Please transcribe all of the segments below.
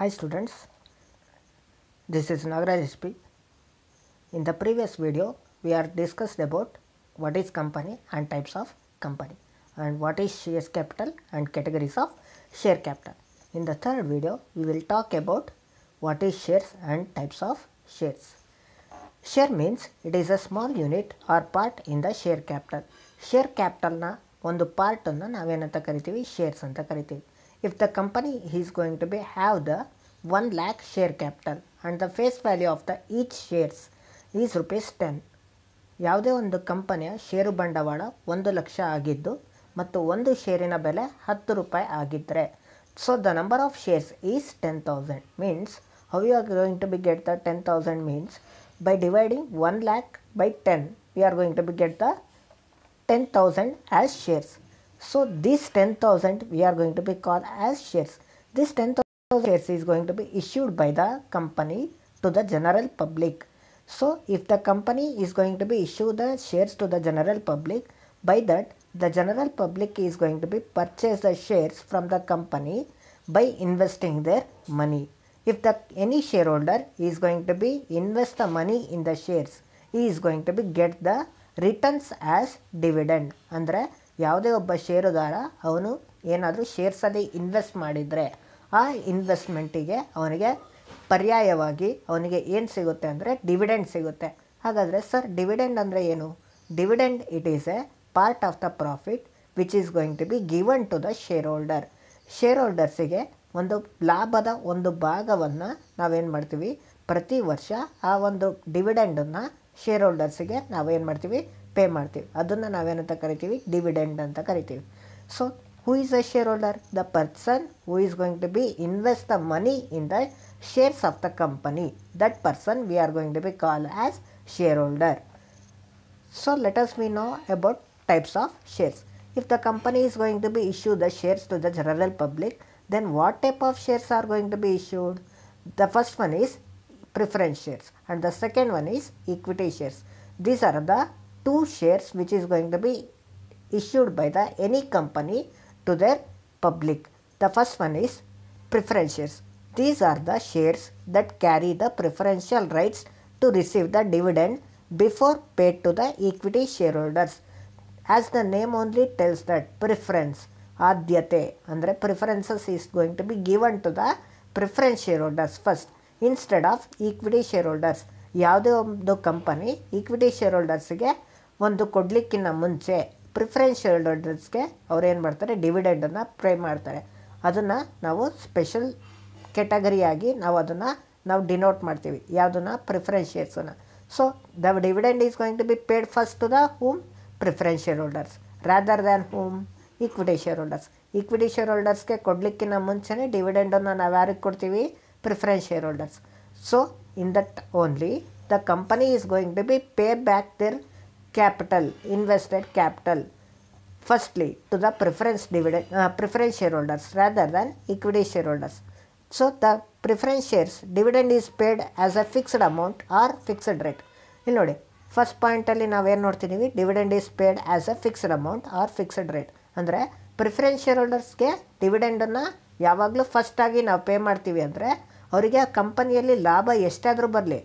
Hi students, this is Nagaraj SP. In the previous video, we are discussed about what is company and types of company and what is share capital and categories of share capital. In the third video, we will talk about what is shares and types of shares. Share means it is a small unit or part in the share capital. Share capital capitalನ ಒಂದು ಪಾರ್ಟನ್ನು ನಾವೇನಂತ ಕರಿತೀವಿ shares ಅಂತ ಕರಿತೀವಿ if the company is going to be have the one lakh share capital and the face value of the each shares is rupees ten ಯಾವುದೇ ಒಂದು ಕಂಪನಿಯ ಷೇರು ಬಂಡವಾಳ ಒಂದು ಲಕ್ಷ ಆಗಿದ್ದು ಮತ್ತು ಒಂದು ಷೇರಿನ ಬೆಲೆ ಹತ್ತು ರೂಪಾಯಿ ಆಗಿದ್ದರೆ so the number of shares is ten thousand means how you are going to be get the ten thousand means by dividing one lakh by ten we are going to be get the ten thousand as shares So this 10,000 we are going to be called as shares. This 10,000 shares is going to be issued by the company to the general public. So if the company is going to be issue the shares to the general public, by that the general public is going to be purchase the shares from the company by investing their money. If the any shareholder is going to be invest the money in the shares, he is going to be get the returns as dividend. Andre ಯಾವುದೇ ಒಬ್ಬ ಷೇರುದಾರ ಅವನು ಏನಾದರೂ ಶೇರ್ಸಲ್ಲಿ invest ಮಾಡಿದರೆ ಆ ಇನ್ವೆಸ್ಟ್ಮೆಂಟಿಗೆ ಅವನಿಗೆ ಪರ್ಯಾಯವಾಗಿ ಅವನಿಗೆ ಏನು ಸಿಗುತ್ತೆ ಅಂದರೆ ಡಿವಿಡೆಂಡ್ ಸಿಗುತ್ತೆ ಹಾಗಾದರೆ ಸರ್ ಡಿವಿಡೆಂಡ್ ಅಂದರೆ ಏನು dividend it is a part of the profit which is going to be given to the share holder share ಹೋಲ್ಡರ್ಸಿಗೆ ಒಂದು ಲಾಭದ ಒಂದು ಭಾಗವನ್ನು ನಾವೇನು ಮಾಡ್ತೀವಿ ಪ್ರತಿ ವರ್ಷ ಆ ಒಂದು ಡಿವಿಡೆಂಡನ್ನು ಶೇರ್ ಹೋಲ್ಡರ್ಸಿಗೆ ನಾವೇನು ಮಾಡ್ತೀವಿ ಪೇ ಮಾಡ್ತೀವಿ ಅದನ್ನು ನಾವೇನಂತ ಕರಿತೀವಿ ಡಿವಿಡೆಂಡ್ ಅಂತ ಕರಿತೀವಿ so who is a share holder the person who is going to be invest the money in the shares of the company that person we are going to be call as share holder so let we know about types of shares. If the company is going to be issue the shares to the general public, then what type of shares are going to be issued? The first one is preference shares and the second one is equity shares. These are the two shares which is going to be issued by the any company to their public. The first one is preference shares. These are the shares that carry the preferential rights to receive the dividend before paid to the equity shareholders. As the name only tells that preference, and andre preferences is going to be given to the preference shareholders first instead of equity shareholders. ಯಾವುದೇ ಒಂದು company equity share ಹೋಲ್ಡರ್ಸ್ಗೆ ಒಂದು ಕೊಡಲಿಕ್ಕಿನ್ನ ಮುಂಚೆ preference share ಹೋಲ್ಡರ್ಸ್ಗೆ ಏನು ಮಾಡ್ತಾರೆ ಡಿವಿಡೆಂಡನ್ನು pray ಮಾಡ್ತಾರೆ ಅದನ್ನು ನಾವು ಸ್ಪೆಷಲ್ ಕೆಟಗರಿಯಾಗಿ ನಾವು ಅದನ್ನು ನಾವು ಡಿನೋಟ್ ಮಾಡ್ತೀವಿ ಯಾವುದನ್ನು ಪ್ರಿಫರೆನ್ಸ್ ಶೇರ್ಸನ್ನು so the dividend is going to be paid first to the whom preference share holders rather than whom equity share holders equity share ಹೋಲ್ಡರ್ಸ್ಗೆ ಕೊಡಲಿಕ್ಕಿಂತ ಮುಂಚೆನೇ ಡಿವಿಡೆಂಡನ್ನು ನಾವು ಯಾರಿಗೆ ಕೊಡ್ತೀವಿ preference share holders so in that only the company is going to be pay back their capital invested capital firstly to the preference dividend preference share holders rather than equity share holders so the preference shares dividend is paid as a fixed amount or fixed rate ಇಲ್ಲಿ ನೋಡಿ first ಪಾಯಿಂಟಲ್ಲಿ ನಾವೇನು ನೋಡ್ತಿದ್ದೀವಿ dividend is paid as a fixed amount or fixed rate ಅಂದರೆ preference share ಹೋಲ್ಡರ್ಸ್ಗೆ ಡಿವಿಡೆಂಡನ್ನು ಯಾವಾಗಲೂ ಫಸ್ಟಾಗಿ ನಾವು ಪೇ ಮಾಡ್ತೀವಿ ಅಂದರೆ ಅವರಿಗೆ ಆ ಕಂಪನಿಯಲ್ಲಿ ಲಾಭ ಎಷ್ಟಾದರೂ ಬರಲಿ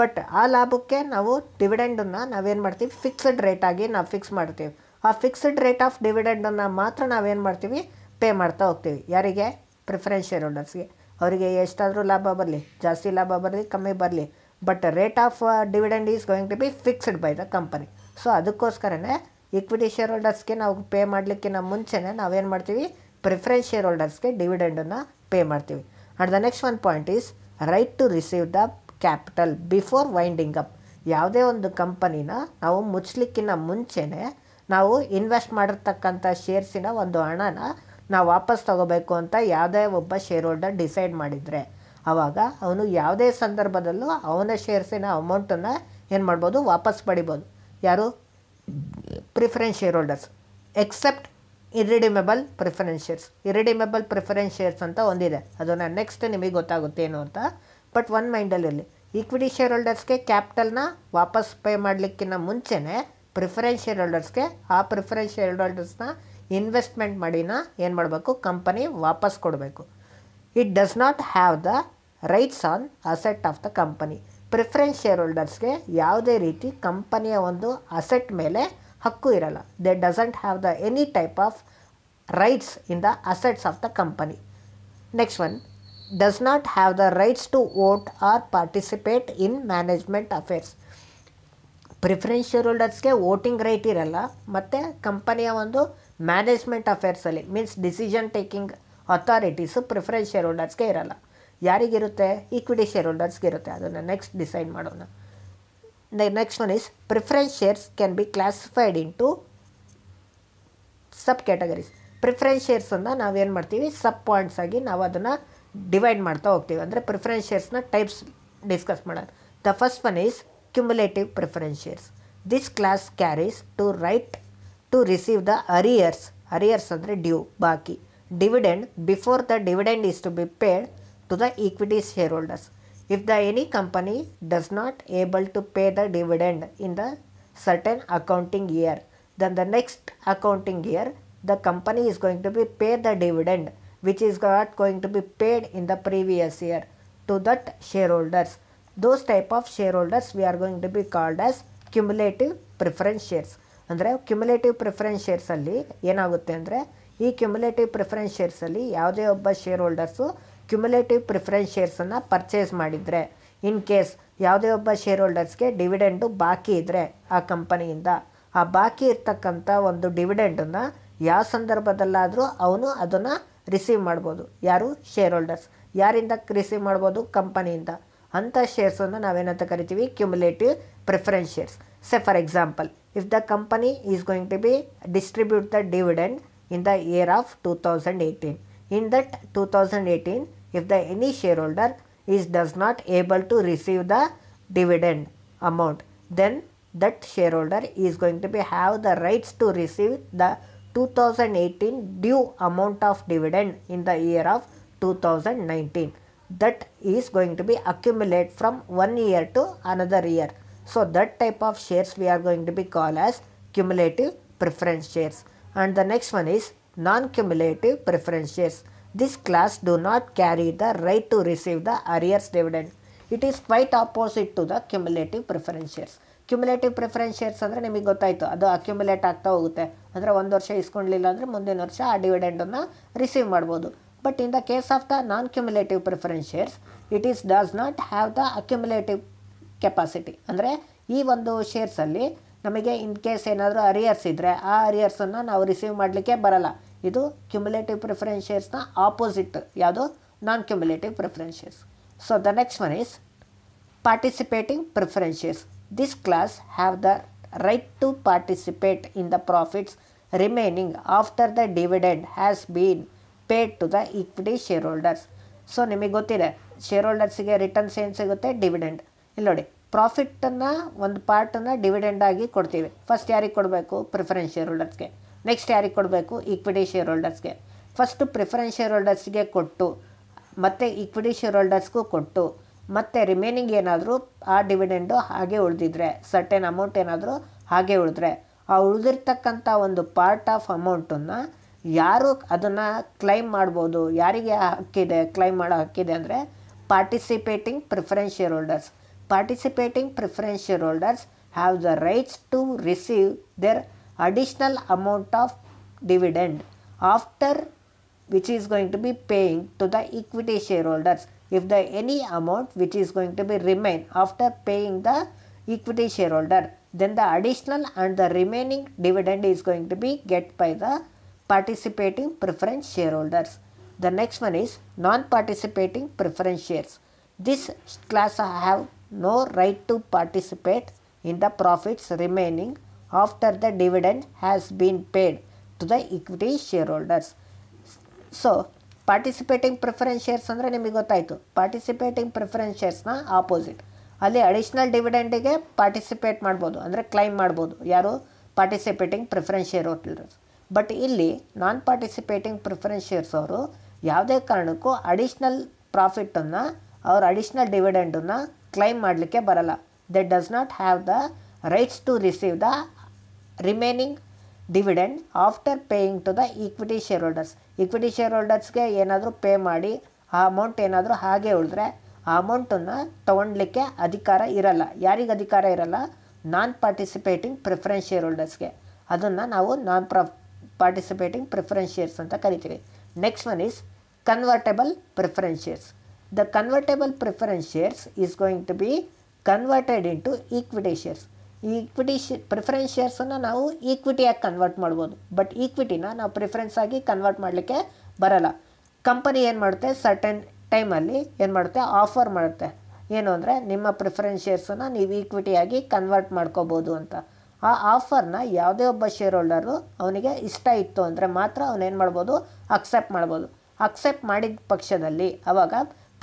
ಬಟ್ ಆ ಲಾಭಕ್ಕೆ ನಾವು ಡಿವಿಡೆಂಡನ್ನು ನಾವೇನು ಮಾಡ್ತೀವಿ ಫಿಕ್ಸ್ಡ್ ರೇಟಾಗಿ ನಾವು ಫಿಕ್ಸ್ ಮಾಡ್ತೀವಿ ಆ ಫಿಕ್ಸ್ಡ್ ರೇಟ್ ಆಫ್ ಡಿವಿಡೆಂಡನ್ನು ಮಾತ್ರ ನಾವೇನು ಮಾಡ್ತೀವಿ ಪೇ ಮಾಡ್ತಾ ಹೋಗ್ತೀವಿ ಯಾರಿಗೆ ಪ್ರಿಫರೆನ್ಸ್ ಶೇರ್ ಹೋಲ್ಡರ್ಸ್ಗೆ ಅವರಿಗೆ ಎಷ್ಟಾದರೂ ಲಾಭ ಬರಲಿ ಜಾಸ್ತಿ ಲಾಭ ಬರಲಿ ಕಮ್ಮಿ ಬರಲಿ but rate of dividend is going to be fixed by the company so ಅದಕ್ಕೋಸ್ಕರನೇ ಇಕ್ವಿಟಿ ಶೇರ್ ಹೋಲ್ಡರ್ಸ್ಗೆ ನಾವು ಪೇ ಮಾಡಲಿಕ್ಕಿಂತ ಮುಂಚೆನೇ ನಾವೇನು ಮಾಡ್ತೀವಿ ಪ್ರಿಫರೆನ್ಸ್ ಶೇರ್ ಹೋಲ್ಡರ್ಸ್ಗೆ ಡಿವಿಡೆಂಡನ್ನು ಪೇ ಮಾಡ್ತೀವಿ and the next one point is right to receive the capital before winding up ಯಾವುದೇ ಒಂದು ಕಂಪನಿನ ನಾವು ಮುಚ್ಲಿಕ್ಕಿಂತ ಮುಂಚೆನೆ ನಾವು ಇನ್ವೆಸ್ಟ್ ಮಾಡಿರ್ತಕ್ಕಂಥ ಶೇರ್ಸಿನ ಒಂದು ಹಣನ ನಾವು ವಾಪಸ್ ತಗೋಬೇಕು ಅಂತ ಯಾವುದೇ ಒಬ್ಬ ಶೇರ್ ಹೋಲ್ಡರ್ ಡಿಸೈಡ್ ಮಾಡಿದರೆ ಆವಾಗ ಅವನು ಯಾವುದೇ ಸಂದರ್ಭದಲ್ಲೂ ಅವನ ಶೇರ್ಸಿನ ಅಮೌಂಟನ್ನು ಏನು ಮಾಡ್ಬೋದು ವಾಪಸ್ ಪಡಿಬೋದು ಯಾರು preference share holders except irredeemable preference shares irredeemable preference shares ಅಂತ ಒಂದಿದೆ ಅದನ್ನು ನೆಕ್ಸ್ಟ್ ನಿಮಗೆ ಗೊತ್ತಾಗುತ್ತೆ ಏನು ಅಂತ ಬಟ್ ಒನ್ ಮೈಂಡಲ್ಲಿರಲಿ ಈಕ್ವಿಟಿ ಶೇರ್ ಹೋಲ್ಡರ್ಸ್ಗೆ ಕ್ಯಾಪಿಟಲ್ನ ವಾಪಸ್ ಪೇ ಮಾಡಲಿಕ್ಕಿಂತ ಮುಂಚೆನೇ ಪ್ರಿಫರೆನ್ಸ್ ಶೇರ್ ಹೋಲ್ಡರ್ಸ್ಗೆ ಆ ಪ್ರಿಫರೆನ್ಸ್ ಶೇರ್ ಹೋಲ್ಡರ್ಸ್ನ ಇನ್ವೆಸ್ಟ್ಮೆಂಟ್ ಮಾಡಿನ ಏನು ಮಾಡಬೇಕು ಕಂಪನಿ ವಾಪಸ್ ಕೊಡಬೇಕು it does not have the rights on asset of the company preference share ಹೋಲ್ಡರ್ಸ್ಗೆ ಯಾವುದೇ ರೀತಿ ಕಂಪನಿಯ ಒಂದು ಅಸೆಟ್ ಮೇಲೆ ಹಕ್ಕು ಇರಲ್ಲ they doesn't have the any type of rights in the assets of the company next one does not have the rights to vote or participate in management affairs preference ಹೋಲ್ಡರ್ಸ್ಗೆ voting right ಇರಲ್ಲ ಮತ್ತು ಕಂಪನಿಯ ಒಂದು management ಅಫೇರ್ಸಲ್ಲಿ means decision taking authorities preference share ಹೋಲ್ಡರ್ಸ್ಗೆ ಇರಲ್ಲ ಯಾರಿಗಿರುತ್ತೆ equity share ಹೋಲ್ಡರ್ಸ್ಗೆ ಇರುತ್ತೆ ಅದನ್ನು ನೆಕ್ಸ್ಟ್ ಡಿಸೈಡ್ ಮಾಡೋಣ next one is preference shares can be classified into sub categories preference ಶೇರ್ಸನ್ನು ನಾವೇನು ಮಾಡ್ತೀವಿ ಸಬ್ ಪಾಯಿಂಟ್ಸ್ ಆಗಿ ನಾವು ಅದನ್ನು ಡಿವೈಡ್ ಮಾಡ್ತಾ ಹೋಗ್ತೀವಿ ಅಂದರೆ ಪ್ರಿಫರೆನ್ಸ್ ಶೇರ್ಸ್ನ ಟೈಪ್ಸ್ ಡಿಸ್ಕಸ್ ಮಾಡೋಣ the first one is cumulative preference shares this class carries to right to receive the arrears arrears ಅಂದರೆ ಡ್ಯೂ ಬಾಕಿ dividend before the dividend is to be paid to the equity share holders if the any company does not able to pay the dividend in the certain accounting year then the next accounting year the company is going to be pay the dividend which is not going to be paid in the previous year to that shareholders. Those type of shareholders we are going to be called as cumulative preference shares ಅಂದರೆ cumulative preference ಶೇರ್ಸಲ್ಲಿ ಏನಾಗುತ್ತೆ ಅಂದರೆ ಈ cumulative preference ಶೇರ್ಸಲ್ಲಿ ಯಾವುದೇ ಒಬ್ಬ share holders cumulative preference ಶೇರ್ಸನ್ನು purchase ಮಾಡಿದರೆ ಇನ್ ಕೇಸ್ ಯಾವುದೇ ಒಬ್ಬ ಶೇರ್ ಹೋಲ್ಡರ್ಸ್ಗೆ ಡಿವಿಡೆಂಡು ಬಾಕಿ ಇದ್ದರೆ ಆ ಕಂಪನಿಯಿಂದ ಆ ಬಾಕಿ ಇರ್ತಕ್ಕಂಥ ಒಂದು ಡಿವಿಡೆಂಡನ್ನು ಯಾವ ಸಂದರ್ಭದಲ್ಲಾದರೂ ಅವನು ಅದನ್ನು ರಿಸೀವ್ ಮಾಡ್ಬೋದು ಯಾರು ಶೇರ್ ಹೋಲ್ಡರ್ಸ್ ಯಾರಿಂದ ರಿಸೀವ್ ಮಾಡ್ಬೋದು ಕಂಪನಿಯಿಂದ ಅಂಥ ಶೇರ್ಸನ್ನು ನಾವೇನಂತ ಕರಿತೀವಿ cumulative preference shares say for example if the company is going to be distribute the dividend in the year of two thousand eighteen in that two thousand eighteen if the any share holder is does not able to receive the dividend amount then that shareholder is going to be have the rights to receive the 2018 due amount of dividend in the year of 2019 that is going to be accumulate from one year to another year. So that type of shares we are going to be called as cumulative preference shares. And the next one is non-cumulative preference shares. This class do not carry the right to receive the arrears dividend. It is quite opposite to the cumulative preference shares. Cumulative preference shares ಅಂದರೆ ನಿಮಗೆ ಗೊತ್ತಾಯಿತು ಅದು accumulate ಆಗ್ತಾ ಹೋಗುತ್ತೆ ಅಂದರೆ ಒಂದು ವರ್ಷ ಇಸ್ಕೊಂಡಿಲ್ಲ ಅಂದರೆ ಮುಂದಿನ ವರ್ಷ ಆ ಡಿವಿಡೆಂಡನ್ನು ರಿಸೀವ್ ಮಾಡ್ಬೋದು but in the case of the non cumulative preference shares it is does not have the accumulative capacity ಅಂದರೆ ಈ ಒಂದು ಶೇರ್ಸಲ್ಲಿ ನಮಗೆ ಇನ್ ಕೇಸ್ ಏನಾದರೂ ಅರಿಯರ್ಸ್ ಇದ್ದರೆ ಆ ಅರಿಯರ್ಸನ್ನು ನಾವು ರಿಸೀವ್ ಮಾಡಲಿಕ್ಕೆ ಬರಲ್ಲ ಇದು ಕ್ಯುಮುಲೇಟಿವ್ ಪ್ರಿಫರೆನ್ಸ್ ಶೇರ್ಸ್ನ ಆಪೋಸಿಟ್ ಯಾವುದು non cumulative preference shares so the next one is participating preference shares This class have the right to participate in the profits remaining after the dividend has been paid to the equity shareholders. ಸೊ ನಿಮಗೆ ಗೊತ್ತಿದೆ share ಹೋಲ್ಡರ್ಸಿಗೆ returns ಏನು ಸಿಗುತ್ತೆ dividend ಇಲ್ಲಿ ನೋಡಿ ಪ್ರಾಫಿಟನ್ನು ಒಂದು ಪಾರ್ಟನ್ನು dividend ಆಗಿ ಕೊಡ್ತೀವಿ ಫಸ್ಟ್ ಯಾರಿಗೆ ಕೊಡಬೇಕು ಪ್ರಿಫರೆನ್ಸ್ ಶೇರ್ ಹೋಲ್ಡರ್ಸ್ಗೆ ನೆಕ್ಸ್ಟ್ ಯಾರಿಗೆ ಕೊಡಬೇಕು ಈಕ್ವಿಟಿ ಶೇರ್ ಹೋಲ್ಡರ್ಸ್ಗೆ ಫಸ್ಟು ಪ್ರಿಫರೆನ್ಸ್ ಶೇರ್ ಹೋಲ್ಡರ್ಸ್ಗೆ ಕೊಟ್ಟು ಮತ್ತು ಈಕ್ವಿಟಿ ಶೇರ್ ಹೋಲ್ಡರ್ಸ್ಗೂ ಕೊಟ್ಟು ಮತ್ತು ರಿಮೈನಿಂಗ್ ಏನಾದರೂ ಆ ಡಿವಿಡೆಂಡು ಹಾಗೆ ಉಳಿದಿದ್ರೆ ಸರ್ಟೆನ್ ಅಮೌಂಟ್ ಏನಾದರೂ ಹಾಗೆ ಉಳಿದ್ರೆ ಆ ಉಳಿದಿರ್ತಕ್ಕಂಥ ಒಂದು ಪಾರ್ಟ್ ಆಫ್ ಅಮೌಂಟನ್ನು ಯಾರು ಅದನ್ನು ಕ್ಲೈಮ್ ಮಾಡ್ಬೋದು ಯಾರಿಗೆ ಹಕ್ಕಿದೆ ಕ್ಲೈಮ್ ಮಾಡೋ ಹಕ್ಕಿದೆ ಅಂದರೆ participating preference share holders participating preference share holders have the rights to receive their additional amount of dividend after which is going to be paying to the equity share holders if the any amount which is going to be remain after paying the equity shareholder then the additional and the remaining dividend is going to be get by the participating preference shareholders. The next one is non-participating preference shares. This class have no right to participate in the profits remaining after the dividend has been paid to the equity shareholders. So, participating preference shares ಅಂದರೆ ನಿಮಗೆ ಗೊತ್ತಾಯಿತು participating preference ಶೇರ್ಸ್ನ opposite ಅಲ್ಲಿ additional ಡಿವಿಡೆಂಡಿಗೆ participate ಮಾಡ್ಬೋದು ಅಂದರೆ claim ಮಾಡ್ಬೋದು ಯಾರು participating preference share holders but ಇಲ್ಲಿ ನಾನ್ ಪಾರ್ಟಿಸಿಪೇಟಿಂಗ್ ಪ್ರಿಫರೆನ್ಸ್ ಶೇರ್ಸ್ ಅವರು ಯಾವುದೇ ಕಾರಣಕ್ಕೂ ಅಡಿಷ್ನಲ್ ಪ್ರಾಫಿಟನ್ನು ಅವ್ರ ಅಡಿಷ್ನಲ್ ಡಿವಿಡೆಂಡನ್ನು ಕ್ಲೈಮ್ ಮಾಡಲಿಕ್ಕೆ ಬರಲ್ಲ they does not have the rights to receive the remaining dividend after paying to the equity share holders equity share ಹೋಲ್ಡರ್ಸ್ಗೆ ಏನಾದರೂ pay ಮಾಡಿ ಆ ಅಮೌಂಟ್ ಏನಾದರೂ ಹಾಗೆ ಉಳಿದ್ರೆ ಆ ಅಮೌಂಟನ್ನು ತೊಗೊಳ್ಲಿಕ್ಕೆ ಅಧಿಕಾರ ಇರಲ್ಲ ಯಾರಿಗೆ ಅಧಿಕಾರ ಇರಲ್ಲ ನಾನ್ ಪಾರ್ಟಿಸಿಪೇಟಿಂಗ್ ಪ್ರಿಫರೆನ್ಸ್ ಶೇರ್ ಹೋಲ್ಡರ್ಸ್ಗೆ ಅದನ್ನು ನಾವು non prof participating preference shares ಅಂತ ಕರಿತೀವಿ next one is convertible preference shares the convertible preference shares is going to be converted into equity shares equity share preference ಶೇರ್ಸನ್ನು ನಾವು ಈಕ್ವಿಟಿಯಾಗಿ ಕನ್ವರ್ಟ್ ಮಾಡ್ಬೋದು but ಈಕ್ವಿಟಿನ ನಾವು ಪ್ರಿಫರೆನ್ಸ್ ಆಗಿ ಕನ್ವರ್ಟ್ ಮಾಡಲಿಕ್ಕೆ ಬರಲ್ಲ ಕಂಪನಿ ಏನು ಮಾಡುತ್ತೆ ಸರ್ಟನ್ ಟೈಮಲ್ಲಿ ಏನು ಮಾಡುತ್ತೆ ಆಫರ್ ಮಾಡುತ್ತೆ ಏನು ಅಂದರೆ ನಿಮ್ಮ ಪ್ರಿಫರೆನ್ಸ್ ಶೇರ್ಸನ್ನು ನೀವು ಈಕ್ವಿಟಿಯಾಗಿ ಕನ್ವರ್ಟ್ ಮಾಡ್ಕೋಬೋದು ಅಂತ ಆ ಆಫರ್ನ ಯಾವುದೇ ಒಬ್ಬ ಶೇರ್ ಹೋಲ್ಡರು ಅವನಿಗೆ ಇಷ್ಟ ಇತ್ತು ಅಂದರೆ ಮಾತ್ರ ಅವನೇನು ಮಾಡ್ಬೋದು ಅಕ್ಸೆಪ್ಟ್ ಮಾಡ್ಬೋದು ಅಕ್ಸೆಪ್ಟ್ ಮಾಡಿದ ಪಕ್ಷದಲ್ಲಿ ಅವಾಗ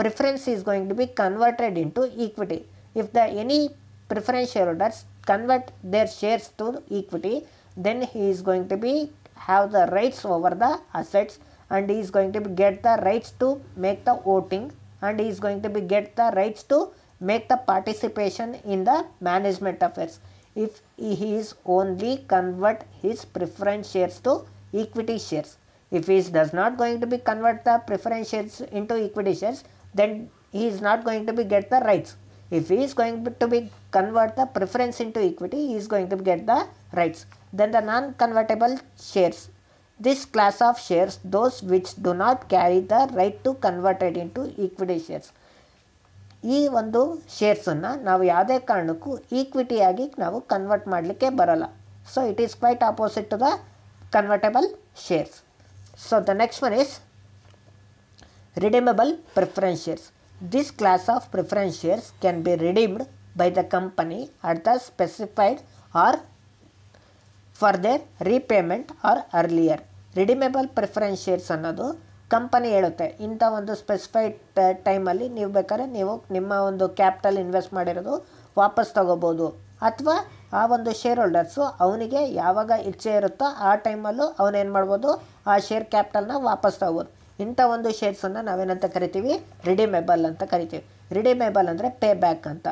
preference is going to be converted in to equity if the any preference share holders convert their shares to equity then he is going to be have the rights over the assets and he is going to get the rights to make the voting and he is going to be get the rights to make the participation in the management affairs if he is only convert his preference shares to equity shares if he is does not going to be convert the preference shares into equity shares then he is not going to be get the rights If he is going to be convert the preference into equity, he is going to get the rights. Then the non-convertible shares. This class of shares, those which do not carry the right to convert it into equity shares. ಈ ಒಂದು ಶೇರ್ಸನ್ನು ನಾವು ಯಾವುದೇ ಕಾರಣಕ್ಕೂ ಈಕ್ವಿಟಿಯಾಗಿ ನಾವು convert ಮಾಡಲಿಕ್ಕೆ ಬರಲ್ಲ so it is quite opposite to the convertible shares. So the next one is redeemable preference shares. This class of preference shares can be redeemed by the company at the specified or for their repayment or earlier. Redeemable preference shares ಅನ್ನೋದು company ಹೇಳುತ್ತೆ ಇಂಥ ಒಂದು specified ಟೈಮಲ್ಲಿ uh, ನೀವು ಬೇಕಾದ್ರೆ ನೀವು ನಿಮ್ಮ ಒಂದು ಕ್ಯಾಪಿಟಲ್ ಇನ್ವೆಸ್ಟ್ ಮಾಡಿರೋದು ವಾಪಸ್ ತಗೋಬೋದು ಅಥವಾ ಆ ಒಂದು ಶೇರ್ ಹೋಲ್ಡರ್ಸು ಅವನಿಗೆ ಯಾವಾಗ ಇಚ್ಛೆ ಇರುತ್ತೋ ಆ ಟೈಮಲ್ಲೂ ಅವನೇನು ಮಾಡ್ಬೋದು ಆ ಶೇರ್ ಕ್ಯಾಪಿಟಲ್ನ ವಾಪಸ್ ತಗೋಬೋದು ಇಂಥ ಒಂದು ಶೇರ್ಸನ್ನು ನಾವೇನಂತ ಕರಿತೀವಿ ರಿಡಿಮೇಬಲ್ ಅಂತ ಕರಿತೀವಿ ರಿಡಿಮೇಬಲ್ ಅಂದರೆ ಪೇ ಬ್ಯಾಕ್ ಅಂತ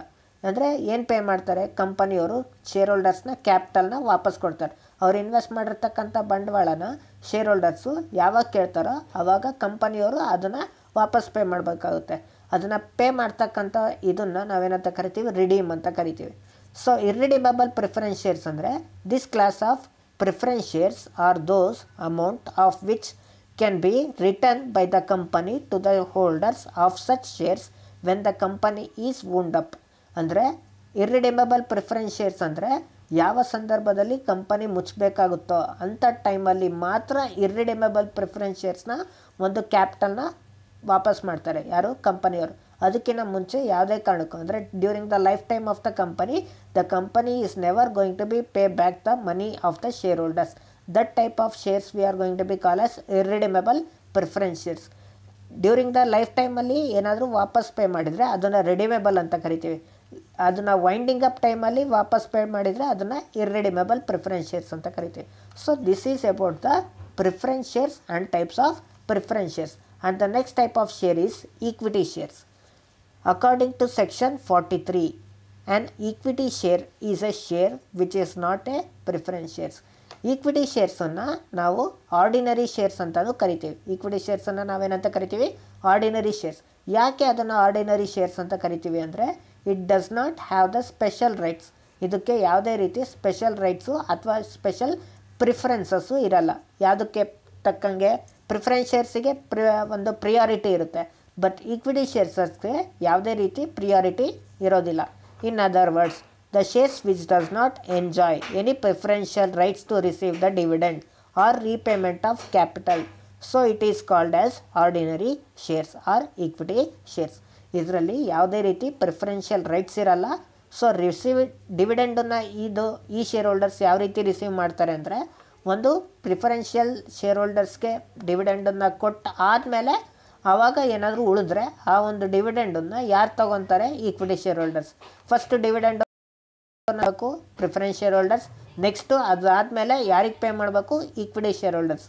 ಅಂದರೆ ಏನು ಪೇ ಮಾಡ್ತಾರೆ ಕಂಪನಿಯವರು ಶೇರ್ ಹೋಲ್ಡರ್ಸ್ನ ಕ್ಯಾಪಿಟಲ್ನ ವಾಪಸ್ ಕೊಡ್ತಾರೆ ಅವ್ರು ಇನ್ವೆಸ್ಟ್ ಮಾಡಿರ್ತಕ್ಕಂಥ ಬಂಡವಾಳನ ಶೇರ್ ಹೋಲ್ಡರ್ಸು ಯಾವಾಗ ಕೇಳ್ತಾರೋ ಆವಾಗ ಕಂಪನಿಯವರು ಅದನ್ನು ವಾಪಸ್ ಪೇ ಮಾಡಬೇಕಾಗುತ್ತೆ ಅದನ್ನು ಪೇ ಮಾಡ್ತಕ್ಕಂಥ ಇದನ್ನು ನಾವೇನಂತ ಕರಿತೀವಿ ರಿಡೀಮ್ ಅಂತ ಕರಿತೀವಿ ಸೊ ಇರ್ರಿಡಿಮೇಬಲ್ ಪ್ರಿಫರೆನ್ಸ್ ಶೇರ್ಸ್ ಅಂದರೆ this class of preference shares are those amount of which can be written by the company to the holders of such shares when the company is wound up ಅಂದರೆ ಇರ್ರಿಡೆಮಬಲ್ preference shares ಅಂದರೆ ಯಾವ ಸಂದರ್ಭದಲ್ಲಿ company ಮುಚ್ಚಬೇಕಾಗುತ್ತೋ ಅಂಥ ಟೈಮಲ್ಲಿ ಮಾತ್ರ ಇರ್ರಿಡಿಮಬಲ್ preference ಶೇರ್ಸ್ನ ಒಂದು ಕ್ಯಾಪಿಟಲ್ನ ವಾಪಸ್ ಮಾಡ್ತಾರೆ ಯಾರು ಕಂಪನಿಯವರು ಅದಕ್ಕಿಂತ ಮುಂಚೆ ಯಾವುದೇ ಕಾರಣಕ್ಕೂ ಅಂದರೆ during the life time of the company the company is never going to be pay back the money of the share holders that type of shares we are going to be called as irredeemable preference shares during the life ಟೈಮಲ್ಲಿ ಏನಾದರೂ ವಾಪಸ್ pay ಮಾಡಿದರೆ ಅದನ್ನು redeemable ಅಂತ ಕರಿತೀವಿ ಅದನ್ನು winding up ಟೈಮಲ್ಲಿ ವಾಪಸ್ ಪೇ ಮಾಡಿದರೆ ಅದನ್ನು ಇರ್ರೆಡಿಮೇಬಲ್ ಪ್ರಿಫರೆನ್ಸ್ ಶೇರ್ಸ್ ಅಂತ ಕರಿತೀವಿ so this is about the preference shares and types of preference shares and the next type of share is equity shares according to section forty three and equity share is a share which is not a preference shares equity ಶೇರ್ಸನ್ನು ನಾವು ordinary shares ಅಂತಲೂ ಕರಿತೀವಿ equity ಶೇರ್ಸನ್ನು ನಾವೇನಂತ ಕರಿತೀವಿ ordinary shares ಯಾಕೆ ಅದನ್ನು ordinary shares ಅಂತ ಕರಿತೀವಿ ಅಂದರೆ it does not have the special rights ಇದಕ್ಕೆ ಯಾವುದೇ ರೀತಿ ಸ್ಪೆಷಲ್ ರೈಟ್ಸು ಅಥವಾ ಸ್ಪೆಷಲ್ ಪ್ರಿಫರೆನ್ಸಸ್ಸು ಇರಲ್ಲ ಯಾವುದಕ್ಕೆ ತಕ್ಕಂಗೆ ಪ್ರಿಫರೆನ್ಸ್ ಶೇರ್ಸಿಗೆ ಪ್ರಿ ಒಂದು ಪ್ರಿಯಾರಿಟಿ ಇರುತ್ತೆ ಬಟ್ ಈಕ್ವಿಟಿ ಶೇರ್ಸಸ್ಗೆ ಯಾವುದೇ ರೀತಿ ಪ್ರಿಯಾರಿಟಿ ಇರೋದಿಲ್ಲ in other words the shares which does not enjoy any preferential rights to receive the dividend or repayment of capital. So it is called as ordinary shares or equity shares ಇದರಲ್ಲಿ ಯಾವುದೇ ರೀತಿ preferential rights ಇರಲ್ಲ so receive ಡಿವಿಡೆಂಡನ್ನು ಇದು ಈ share holders ಯಾವ ರೀತಿ receive ಮಾಡ್ತಾರೆ ಅಂದರೆ ಒಂದು ಪ್ರಿಫರೆನ್ಷಿಯಲ್ ಶೇರ್ ಹೋಲ್ಡರ್ಸ್ಗೆ ಡಿವಿಡೆಂಡನ್ನು ಕೊಟ್ಟು ಆದಮೇಲೆ ಆವಾಗ ಏನಾದರೂ ಉಳಿದ್ರೆ ಆ ಒಂದು ಡಿವಿಡೆಂಡನ್ನು ಯಾರು ತಗೊತಾರೆ equity share holders first dividend ಬೇಕು ಪ್ರಿಫರೆನ್ಸ್ ಶೇರ್ ಹೋಲ್ಡರ್ಸ್ ನೆಕ್ಸ್ಟು ಅದಾದಮೇಲೆ ಯಾರಿಗೆ ಪೇ ಮಾಡಬೇಕು ಈಕ್ವಿಟಿ ಶೇರ್ ಹೋಲ್ಡರ್ಸ್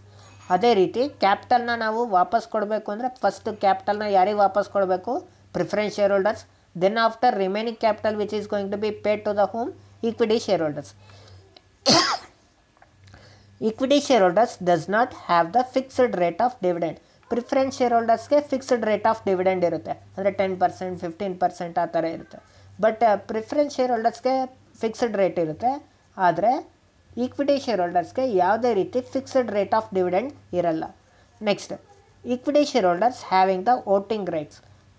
ಅದೇ ರೀತಿ ಕ್ಯಾಪಿಟಲ್ನ ನಾವು ವಾಪಸ್ ಕೊಡಬೇಕು ಅಂದರೆ ಫಸ್ಟ್ ಕ್ಯಾಪಿಟಲ್ನ ಯಾರಿಗೆ ವಾಪಸ್ ಕೊಡಬೇಕು preference share holders then after remaining capital which is going to be pay to the home equity share holders equity share holders does not have the fixed rate of dividend preference share ಹೋಲ್ಡರ್ಸ್ಗೆ fixed rate of dividend ಇರುತ್ತೆ ಅಂದರೆ ten percent fifteen percent ಆ ಥರ ಇರುತ್ತೆ but preference share ಹೋಲ್ಡರ್ಸ್ಗೆ fixed rate ಇರುತ್ತೆ ಆದರೆ equity share ಹೋಲ್ಡರ್ಸ್ಗೆ ಯಾವುದೇ ರೀತಿ ಫಿಕ್ಸ್ಡ್ ರೇಟ್ ಆಫ್ ಡಿವಿಡೆಂಡ್ ಇರಲ್ಲ next equity share holders having the voting rights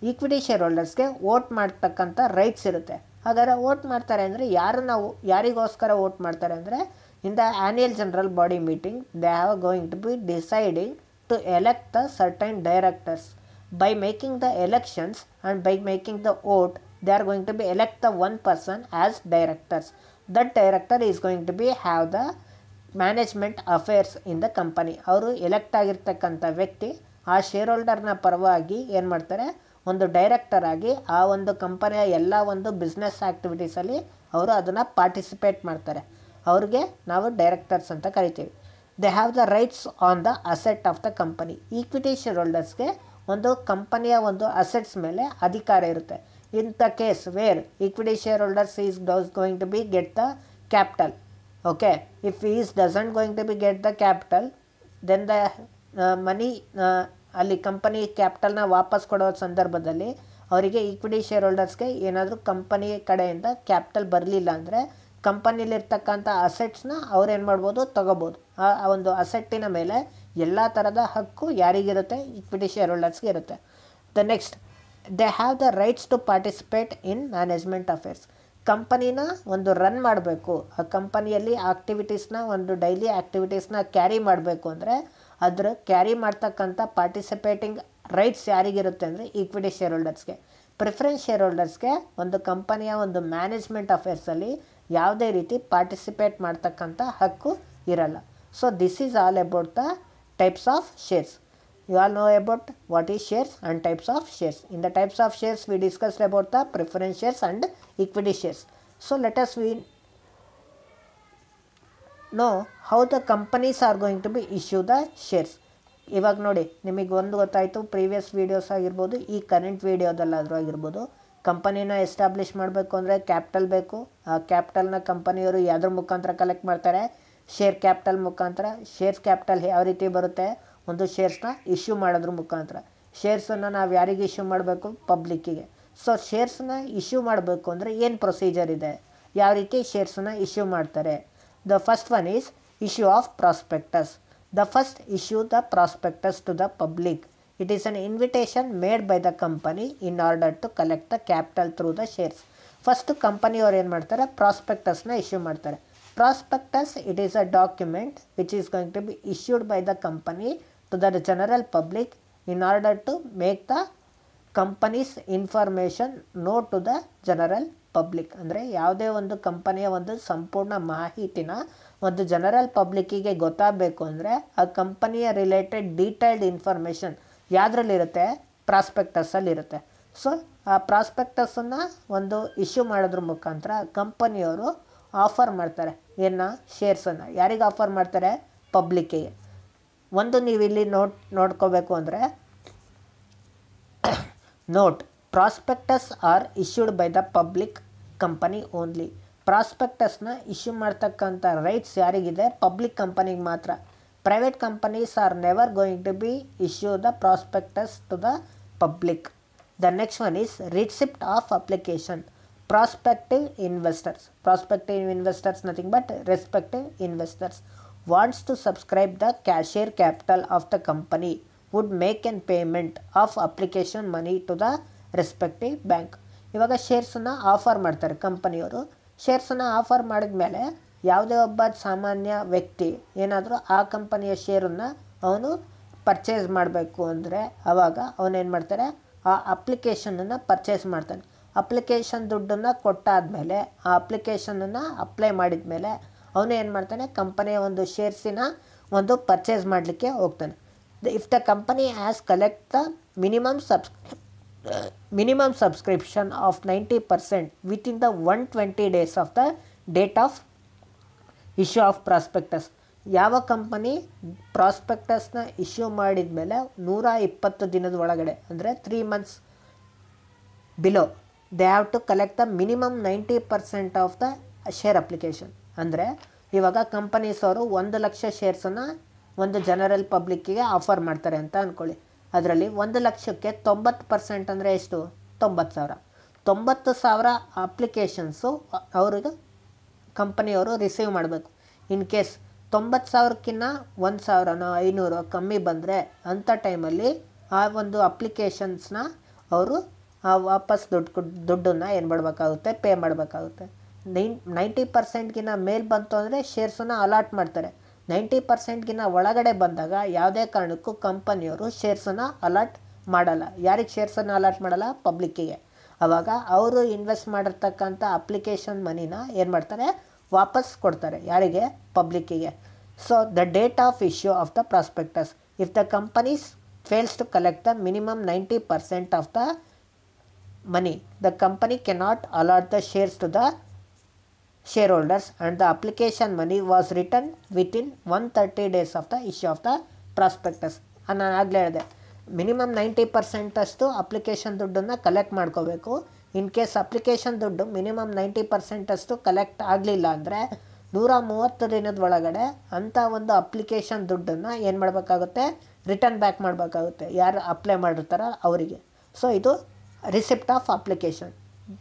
equity share ಹೋಲ್ಡರ್ಸ್ಗೆ ವೋಟ್ ಮಾಡ್ತಕ್ಕಂಥ ರೈಟ್ಸ್ ಇರುತ್ತೆ ಹಾಗಾದರೆ ವೋಟ್ ಮಾಡ್ತಾರೆ ಅಂದರೆ ಯಾರನ್ನ ಯಾರಿಗೋಸ್ಕರ ವೋಟ್ ಮಾಡ್ತಾರೆ ಅಂದರೆ in the annual general body meeting they have going to be deciding to elect the certain directors by making the elections and by making the vote they are going to be elect the one person as directors that director is going to be have the management affairs in the company ಅವರು elect ಆಗಿರ್ತಕ್ಕಂಥ ವ್ಯಕ್ತಿ ಆ share ಹೋಲ್ಡರ್ನ ಪರವಾಗಿ ಏನು ಮಾಡ್ತಾರೆ ಒಂದು director ಆಗಿ ಆ ಒಂದು ಕಂಪನಿಯ ಎಲ್ಲ ಒಂದು ಬಿಸ್ನೆಸ್ ಆ್ಯಕ್ಟಿವಿಟೀಸಲ್ಲಿ ಅವರು ಅದನ್ನು ಪಾರ್ಟಿಸಿಪೇಟ್ ಮಾಡ್ತಾರೆ ಅವ್ರಿಗೆ ನಾವು ಡೈರೆಕ್ಟರ್ಸ್ ಅಂತ ಕರಿತೀವಿ they have the rights on the asset of the company equity share ಹೋಲ್ಡರ್ಸ್ಗೆ ಒಂದು ಕಂಪನಿಯ ಒಂದು ಅಸೆಟ್ಸ್ ಮೇಲೆ ಅಧಿಕಾರ ಇರುತ್ತೆ in the case where equity share holders is to going to be get the capital okay if is doesn't going to be get the capital then the money ಅಲ್ಲಿ company ಕ್ಯಾಪಿಟಲ್ನ ವಾಪಸ್ ಕೊಡೋ ಸಂದರ್ಭದಲ್ಲಿ ಅವರಿಗೆ ಈಕ್ವಿಟಿ ಶೇರ್ ಹೋಲ್ಡರ್ಸ್ಗೆ ಏನಾದರೂ company ಕಡೆಯಿಂದ capital ಬರಲಿಲ್ಲ ಅಂದರೆ ಕಂಪನಿಲಿರ್ತಕ್ಕಂಥ ಅಸೆಟ್ಸ್ನ ಅವ್ರೇನು ಮಾಡ್ಬೋದು ತೊಗೋಬೋದು ಆ ಒಂದು ಅಸೆಟ್ಟಿನ ಮೇಲೆ ಎಲ್ಲ ಥರದ ಹಕ್ಕು ಯಾರಿಗಿರುತ್ತೆ ಈಕ್ವಿಟಿ ಶೇರ್ ಹೋಲ್ಡರ್ಸ್ಗೆ ಇರುತ್ತೆ the next they have the rights to participate in management affairs ಕಂಪನಿನ ಒಂದು ರನ್ ಮಾಡಬೇಕು ಆ ಕಂಪನಿಯಲ್ಲಿ ಆಕ್ಟಿವಿಟೀಸ್ನ ಒಂದು ಡೈಲಿ ಆ್ಯಕ್ಟಿವಿಟೀಸ್ನ ಕ್ಯಾರಿ ಮಾಡಬೇಕು ಅಂದರೆ ಅದರ ಕ್ಯಾರಿ ಮಾಡ್ತಕ್ಕಂಥ ಪಾರ್ಟಿಸಿಪೇಟಿಂಗ್ ರೈಟ್ಸ್ ಯಾರಿಗಿರುತ್ತೆ ಅಂದರೆ ಈಕ್ವಿಟಿ ಶೇರ್ ಹೋಲ್ಡರ್ಸ್ಗೆ ಪ್ರಿಫರೆನ್ಸ್ ಶೇರ್ ಹೋಲ್ಡರ್ಸ್ಗೆ ಒಂದು ಕಂಪನಿಯ ಒಂದು ಮ್ಯಾನೇಜ್ಮೆಂಟ್ ಅಫೇರ್ಸಲ್ಲಿ ಯಾವುದೇ ರೀತಿ ಪಾರ್ಟಿಸಿಪೇಟ್ ಮಾಡ್ತಕ್ಕಂಥ ಹಕ್ಕು ಇರಲ್ಲ so this is all about the types of shares you all know about what is shares and types of shares in the types of shares we discussed about the preference shares and equity shares so let us know how the companies are going to be issue the shares evag nodi nimge ond gottayitu previous videos agirbodu ee current video daladru agirbodu company na establish madbeku andre capital beku capital na company yadro mukantra collect martane share capital mukantra share capital yav rite baruthe ಒಂದು ಶೇರ್ಸ್ನ issue ಮಾಡೋದ್ರ ಮುಖಾಂತರ ಶೇರ್ಸನ್ನು ನಾವು ಯಾರಿಗೆ issue ಮಾಡಬೇಕು ಪಬ್ಲಿಕ್ಕಿಗೆ so ಶೇರ್ಸನ್ನ issue ಮಾಡಬೇಕು ಅಂದರೆ ಏನು procedure ಇದೆ ಯಾವ ರೀತಿ ಶೇರ್ಸನ್ನ ಇಶ್ಯೂ ಮಾಡ್ತಾರೆ the first one is issue of prospectus the first issue the prospectus to the public it is an invitation made by the company in order to collect the capital through the shares first ಕಂಪನಿಯವ್ರು ಏನು ಮಾಡ್ತಾರೆ ಪ್ರಾಸ್ಪೆಕ್ಟಸ್ನ issue ಮಾಡ್ತಾರೆ prospectus it is a document which is going to be issued by the company to the general public in order to make the companies information know to the general public ಅಂದರೆ ಯಾವುದೇ ಒಂದು ಕಂಪನಿಯ ಒಂದು ಸಂಪೂರ್ಣ ಮಾಹಿತಿನ ಒಂದು general ಪಬ್ಲಿಕ್ಕಿಗೆ ಗೊತ್ತಾಗಬೇಕು ಅಂದರೆ ಆ ಕಂಪನಿಯ ರಿಲೇಟೆಡ್ ಡೀಟೇಲ್ಡ್ ಇನ್ಫಾರ್ಮೇಷನ್ ಯಾವುದ್ರಲ್ಲಿರುತ್ತೆ ಪ್ರಾಸ್ಪೆಕ್ಟಸಲ್ಲಿರುತ್ತೆ ಸೊ ಆ ಪ್ರಾಸ್ಪೆಕ್ಟಸನ್ನು ಒಂದು ಇಶ್ಯೂ ಮಾಡೋದ್ರ ಮುಖಾಂತರ ಕಂಪನಿಯವರು ಆಫರ್ ಮಾಡ್ತಾರೆ ಏನೋ ಶೇರ್ಸನ್ನು ಯಾರಿಗೆ ಆಫರ್ ಮಾಡ್ತಾರೆ ಪಬ್ಲಿಕ್ಕಿಗೆ ಒಂದು ನೀವು ಇಲ್ಲಿ ನೋಟ್ ನೋಡ್ಕೋಬೇಕು ಅಂದರೆ note prospectus are issued by the public company only ಪ್ರಾಸ್ಪೆಕ್ಟಸ್ನ ಇಶ್ಯೂ ಮಾಡ್ತಕ್ಕಂಥ ರೈಟ್ಸ್ ಯಾರಿಗಿದೆ ಪಬ್ಲಿಕ್ ಕಂಪನಿಗೆ ಮಾತ್ರ private companies are never going to be issue the prospectus to the public the next one is receipt of application prospective investors prospective investors nothing but respective investors wants to subscribe the cashier capital of the company would make an payment of application money to the respective bank ಇವಾಗ ಶೇರ್ಸನ್ನು offer ಮಾಡ್ತಾರೆ ಕಂಪನಿಯವರು ಶೇರ್ಸನ್ನು offer ಮಾಡಿದ ಮೇಲೆ ಯಾವುದೇ ಒಬ್ಬ ಸಾಮಾನ್ಯ ವ್ಯಕ್ತಿ ಏನಾದರೂ ಆ ಕಂಪನಿಯ ಶೇರನ್ನು ಅವನು ಪರ್ಚೇಸ್ ಮಾಡಬೇಕು ಅಂದರೆ ಆವಾಗ ಅವನೇನು ಮಾಡ್ತಾರೆ ಆ ಅಪ್ಲಿಕೇಶನನ್ನು ಪರ್ಚೇಸ್ ಮಾಡ್ತಾನೆ ಅಪ್ಲಿಕೇಶನ್ ದುಡ್ಡನ್ನು ಕೊಟ್ಟಾದ ಮೇಲೆ ಆ ಅಪ್ಲಿಕೇಶನನ್ನು ಅಪ್ಲೈ ಮಾಡಿದ ಮೇಲೆ ಅವನು ಏನು ಮಾಡ್ತಾನೆ ಕಂಪನಿಯ ಒಂದು ಶೇರ್ಸಿನ ಒಂದು ಪರ್ಚೇಸ್ ಮಾಡಲಿಕ್ಕೆ ಹೋಗ್ತಾನೆ the if the company as collect the minimum subs minimum subscription of ninety percent within the one twenty days of the date of issue of prospectus ಯಾವ ಕಂಪನಿ ಪ್ರಾಸ್ಪೆಕ್ಟಸ್ನ ಇಶ್ಯೂ ಮಾಡಿದ ಮೇಲೆ ನೂರ ಇಪ್ಪತ್ತು ದಿನದ ಒಳಗಡೆ ಅಂದರೆ three months below they have to collect the minimum ninety percent of the share application ಅಂದರೆ ಇವಾಗ ಕಂಪನೀಸ್ ಅವರು ಒಂದು ಲಕ್ಷ ಶೇರ್ಸನ್ನು ಒಂದು ಜನರಲ್ ಪಬ್ಲಿಕ್ಕಿಗೆ ಆಫರ್ ಮಾಡ್ತಾರೆ ಅಂತ ಅಂದ್ಕೊಳ್ಳಿ ಅದರಲ್ಲಿ ಒಂದು ಲಕ್ಷಕ್ಕೆ ತೊಂಬತ್ತು ಪರ್ಸೆಂಟ್ ಅಂದರೆ ಎಷ್ಟು ತೊಂಬತ್ತು ಸಾವಿರ ತೊಂಬತ್ತು ಸಾವಿರ ಅಪ್ಲಿಕೇಶನ್ಸು ಅವ್ರಿಗೆ ಕಂಪನಿಯವರು ರಿಸೀವ್ ಮಾಡಬೇಕು ಇನ್ ಕೇಸ್ ತೊಂಬತ್ತು ಸಾವಿರಕ್ಕಿನ್ನ ಒಂದು ಸಾವಿರನೋ ಐನೂರು ಕಮ್ಮಿ ಬಂದರೆ ಅಂಥ ಟೈಮಲ್ಲಿ ಆ ಒಂದು ಅಪ್ಲಿಕೇಶನ್ಸ್ನ ಅವರು ವಾಪಸ್ ದುಡ್ಡು ದುಡ್ಡನ್ನು ಏನು ಮಾಡಬೇಕಾಗುತ್ತೆ ಪೇ ಮಾಡಬೇಕಾಗುತ್ತೆ ನೈನ್ ನೈಂಟಿ ಪರ್ಸೆಂಟ್ಗಿನ್ನ ಮೇಲೆ ಬಂತು ಅಂದರೆ ಶೇರ್ಸನ್ನ ಅಲಾಟ್ ಮಾಡ್ತಾರೆ ನೈಂಟಿ ಪರ್ಸೆಂಟ್ಗಿನ್ನ ಒಳಗಡೆ ಬಂದಾಗ ಯಾವುದೇ ಕಾರಣಕ್ಕೂ ಕಂಪನಿಯವರು ಶೇರ್ಸನ್ನ ಅಲಾಟ್ ಮಾಡಲ್ಲ ಯಾರಿಗೆ ಶೇರ್ಸನ್ನು ಅಲಾಟ್ ಮಾಡಲ್ಲ ಪಬ್ಲಿಕ್ಕಿಗೆ ಆವಾಗ ಅವರು ಇನ್ವೆಸ್ಟ್ ಮಾಡಿರ್ತಕ್ಕಂಥ ಅಪ್ಲಿಕೇಶನ್ ಮನಿನ ಏನು ಮಾಡ್ತಾರೆ ವಾಪಸ್ ಕೊಡ್ತಾರೆ ಯಾರಿಗೆ ಪಬ್ಲಿಕ್ಕಿಗೆ so the date of issue of the prospectus if the companies fails to collect the minimum ninety percent of the money the company cannot allot the shares to the share holders and the application money was returned within one thirty days of the issue of the prospectus ನಾನು ಆಗಲೇ ಹೇಳಿದೆ minimum ninety ಪರ್ಸೆಂಟಷ್ಟು application ದುಡ್ಡನ್ನು collect ಮಾಡ್ಕೋಬೇಕು in case application ದುಡ್ಡು minimum ninety ಪರ್ಸೆಂಟಷ್ಟು collect ಆಗಲಿಲ್ಲ ಅಂದರೆ ನೂರ ಮೂವತ್ತು ದಿನದ ಒಳಗಡೆ ಅಂಥ ಒಂದು ಅಪ್ಲಿಕೇಶನ್ ದುಡ್ಡನ್ನು ಏನು ಮಾಡಬೇಕಾಗುತ್ತೆ ರಿಟರ್ನ್ ಬ್ಯಾಕ್ ಮಾಡಬೇಕಾಗುತ್ತೆ ಯಾರು ಅಪ್ಲೈ ಮಾಡಿರ್ತಾರೋ ಅವರಿಗೆ ಸೊ ಇದು receipt of application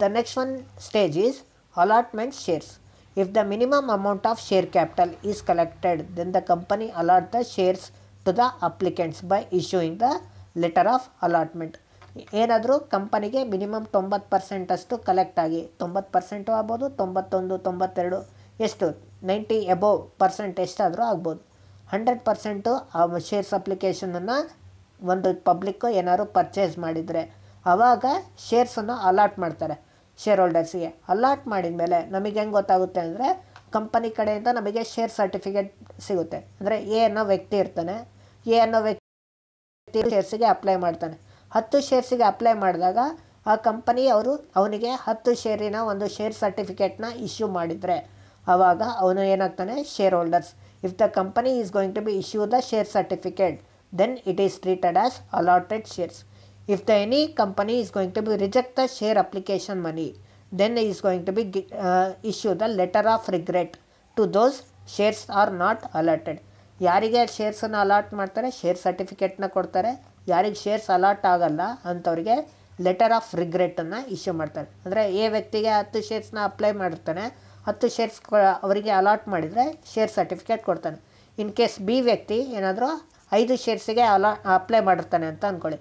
the next one stage is allotment shares. If the minimum amount of share capital is collected, then the company allot the shares to the applicants by issuing the letter of allotment ಏನಾದರೂ ಕಂಪನಿಗೆ minimum ತೊಂಬತ್ತು ಪರ್ಸೆಂಟಷ್ಟು collect ಆಗಿ ತೊಂಬತ್ತು percent ಆಗ್ಬೋದು ತೊಂಬತ್ತೊಂದು ತೊಂಬತ್ತೆರಡು ಎಷ್ಟು ninety above percent ಎಷ್ಟಾದರೂ ಆಗ್ಬೋದು ಹಂಡ್ರೆಡ್ ಪರ್ಸೆಂಟು ಆ ಶೇರ್ಸ್ ಅಪ್ಲಿಕೇಶನನ್ನು ಒಂದು ಪಬ್ಲಿಕ್ಕು ಏನಾದ್ರು ಪರ್ಚೇಸ್ ಮಾಡಿದರೆ ಆವಾಗ ಶೇರ್ಸನ್ನು ಅಲಾಟ್ ಮಾಡ್ತಾರೆ ಶೇರ್ ಹೋಲ್ಡರ್ಸ್ಗೆ ಅಲಾಟ್ ಮಾಡಿದ ಮೇಲೆ ನಮಗೆ ಹೆಂಗೆ ಗೊತ್ತಾಗುತ್ತೆ ಅಂದರೆ ಕಂಪನಿ ಕಡೆಯಿಂದ ನಮಗೆ ಶೇರ್ ಸರ್ಟಿಫಿಕೇಟ್ ಸಿಗುತ್ತೆ ಅಂದರೆ ಎ ಅನ್ನೋ ವ್ಯಕ್ತಿ ಇರ್ತಾನೆ ಎ ಅನ್ನೋ ವ್ಯಕ್ತಿ ಶೇರ್ಸಿಗೆ ಅಪ್ಲೈ ಮಾಡ್ತಾನೆ ಹತ್ತು ಶೇರ್ಸಿಗೆ ಅಪ್ಲೈ ಮಾಡಿದಾಗ ಆ ಕಂಪನಿ ಅವರು ಅವನಿಗೆ ಹತ್ತು ಶೇರಿನ ಒಂದು ಶೇರ್ ಸರ್ಟಿಫಿಕೇಟ್ನ ಇಶ್ಯೂ ಮಾಡಿದರೆ ಆವಾಗ ಅವನು ಏನಾಗ್ತಾನೆ share holders if the company is going to be issue the share certificate then it is treated as allotted shares if the any company is going to be reject the share application money then is going to be issue the letter of regret to those shares are not allotted ಯಾರಿಗೆ ಶೇರ್ಸನ್ನು allot ಮಾಡ್ತಾರೆ share ಸರ್ಟಿಫಿಕೇಟ್ನ ಕೊಡ್ತಾರೆ ಯಾರಿಗೆ shares allot ಆಗಲ್ಲ ಅಂಥವ್ರಿಗೆ letter of ರಿಗ್ರೆಟನ್ನು issue ಮಾಡ್ತಾರೆ ಅಂದರೆ A ವ್ಯಕ್ತಿಗೆ ಹತ್ತು ಶೇರ್ಸ್ನ ಅಪ್ಲೈ ಮಾಡಿರ್ತಾನೆ ಹತ್ತು ಶೇರ್ಸ್ ಅವರಿಗೆ ಅಲಾಟ್ ಮಾಡಿದರೆ ಶೇರ್ ಸರ್ಟಿಫಿಕೇಟ್ ಕೊಡ್ತಾನೆ ಇನ್ ಕೇಸ್ ಬಿ ವ್ಯಕ್ತಿ ಏನಾದರೂ ಐದು ಶೇರ್ಸಿಗೆ ಅಲಾ ಅಪ್ಲೈ ಮಾಡಿರ್ತಾನೆ ಅಂತ ಅಂದ್ಕೊಳ್ಳಿ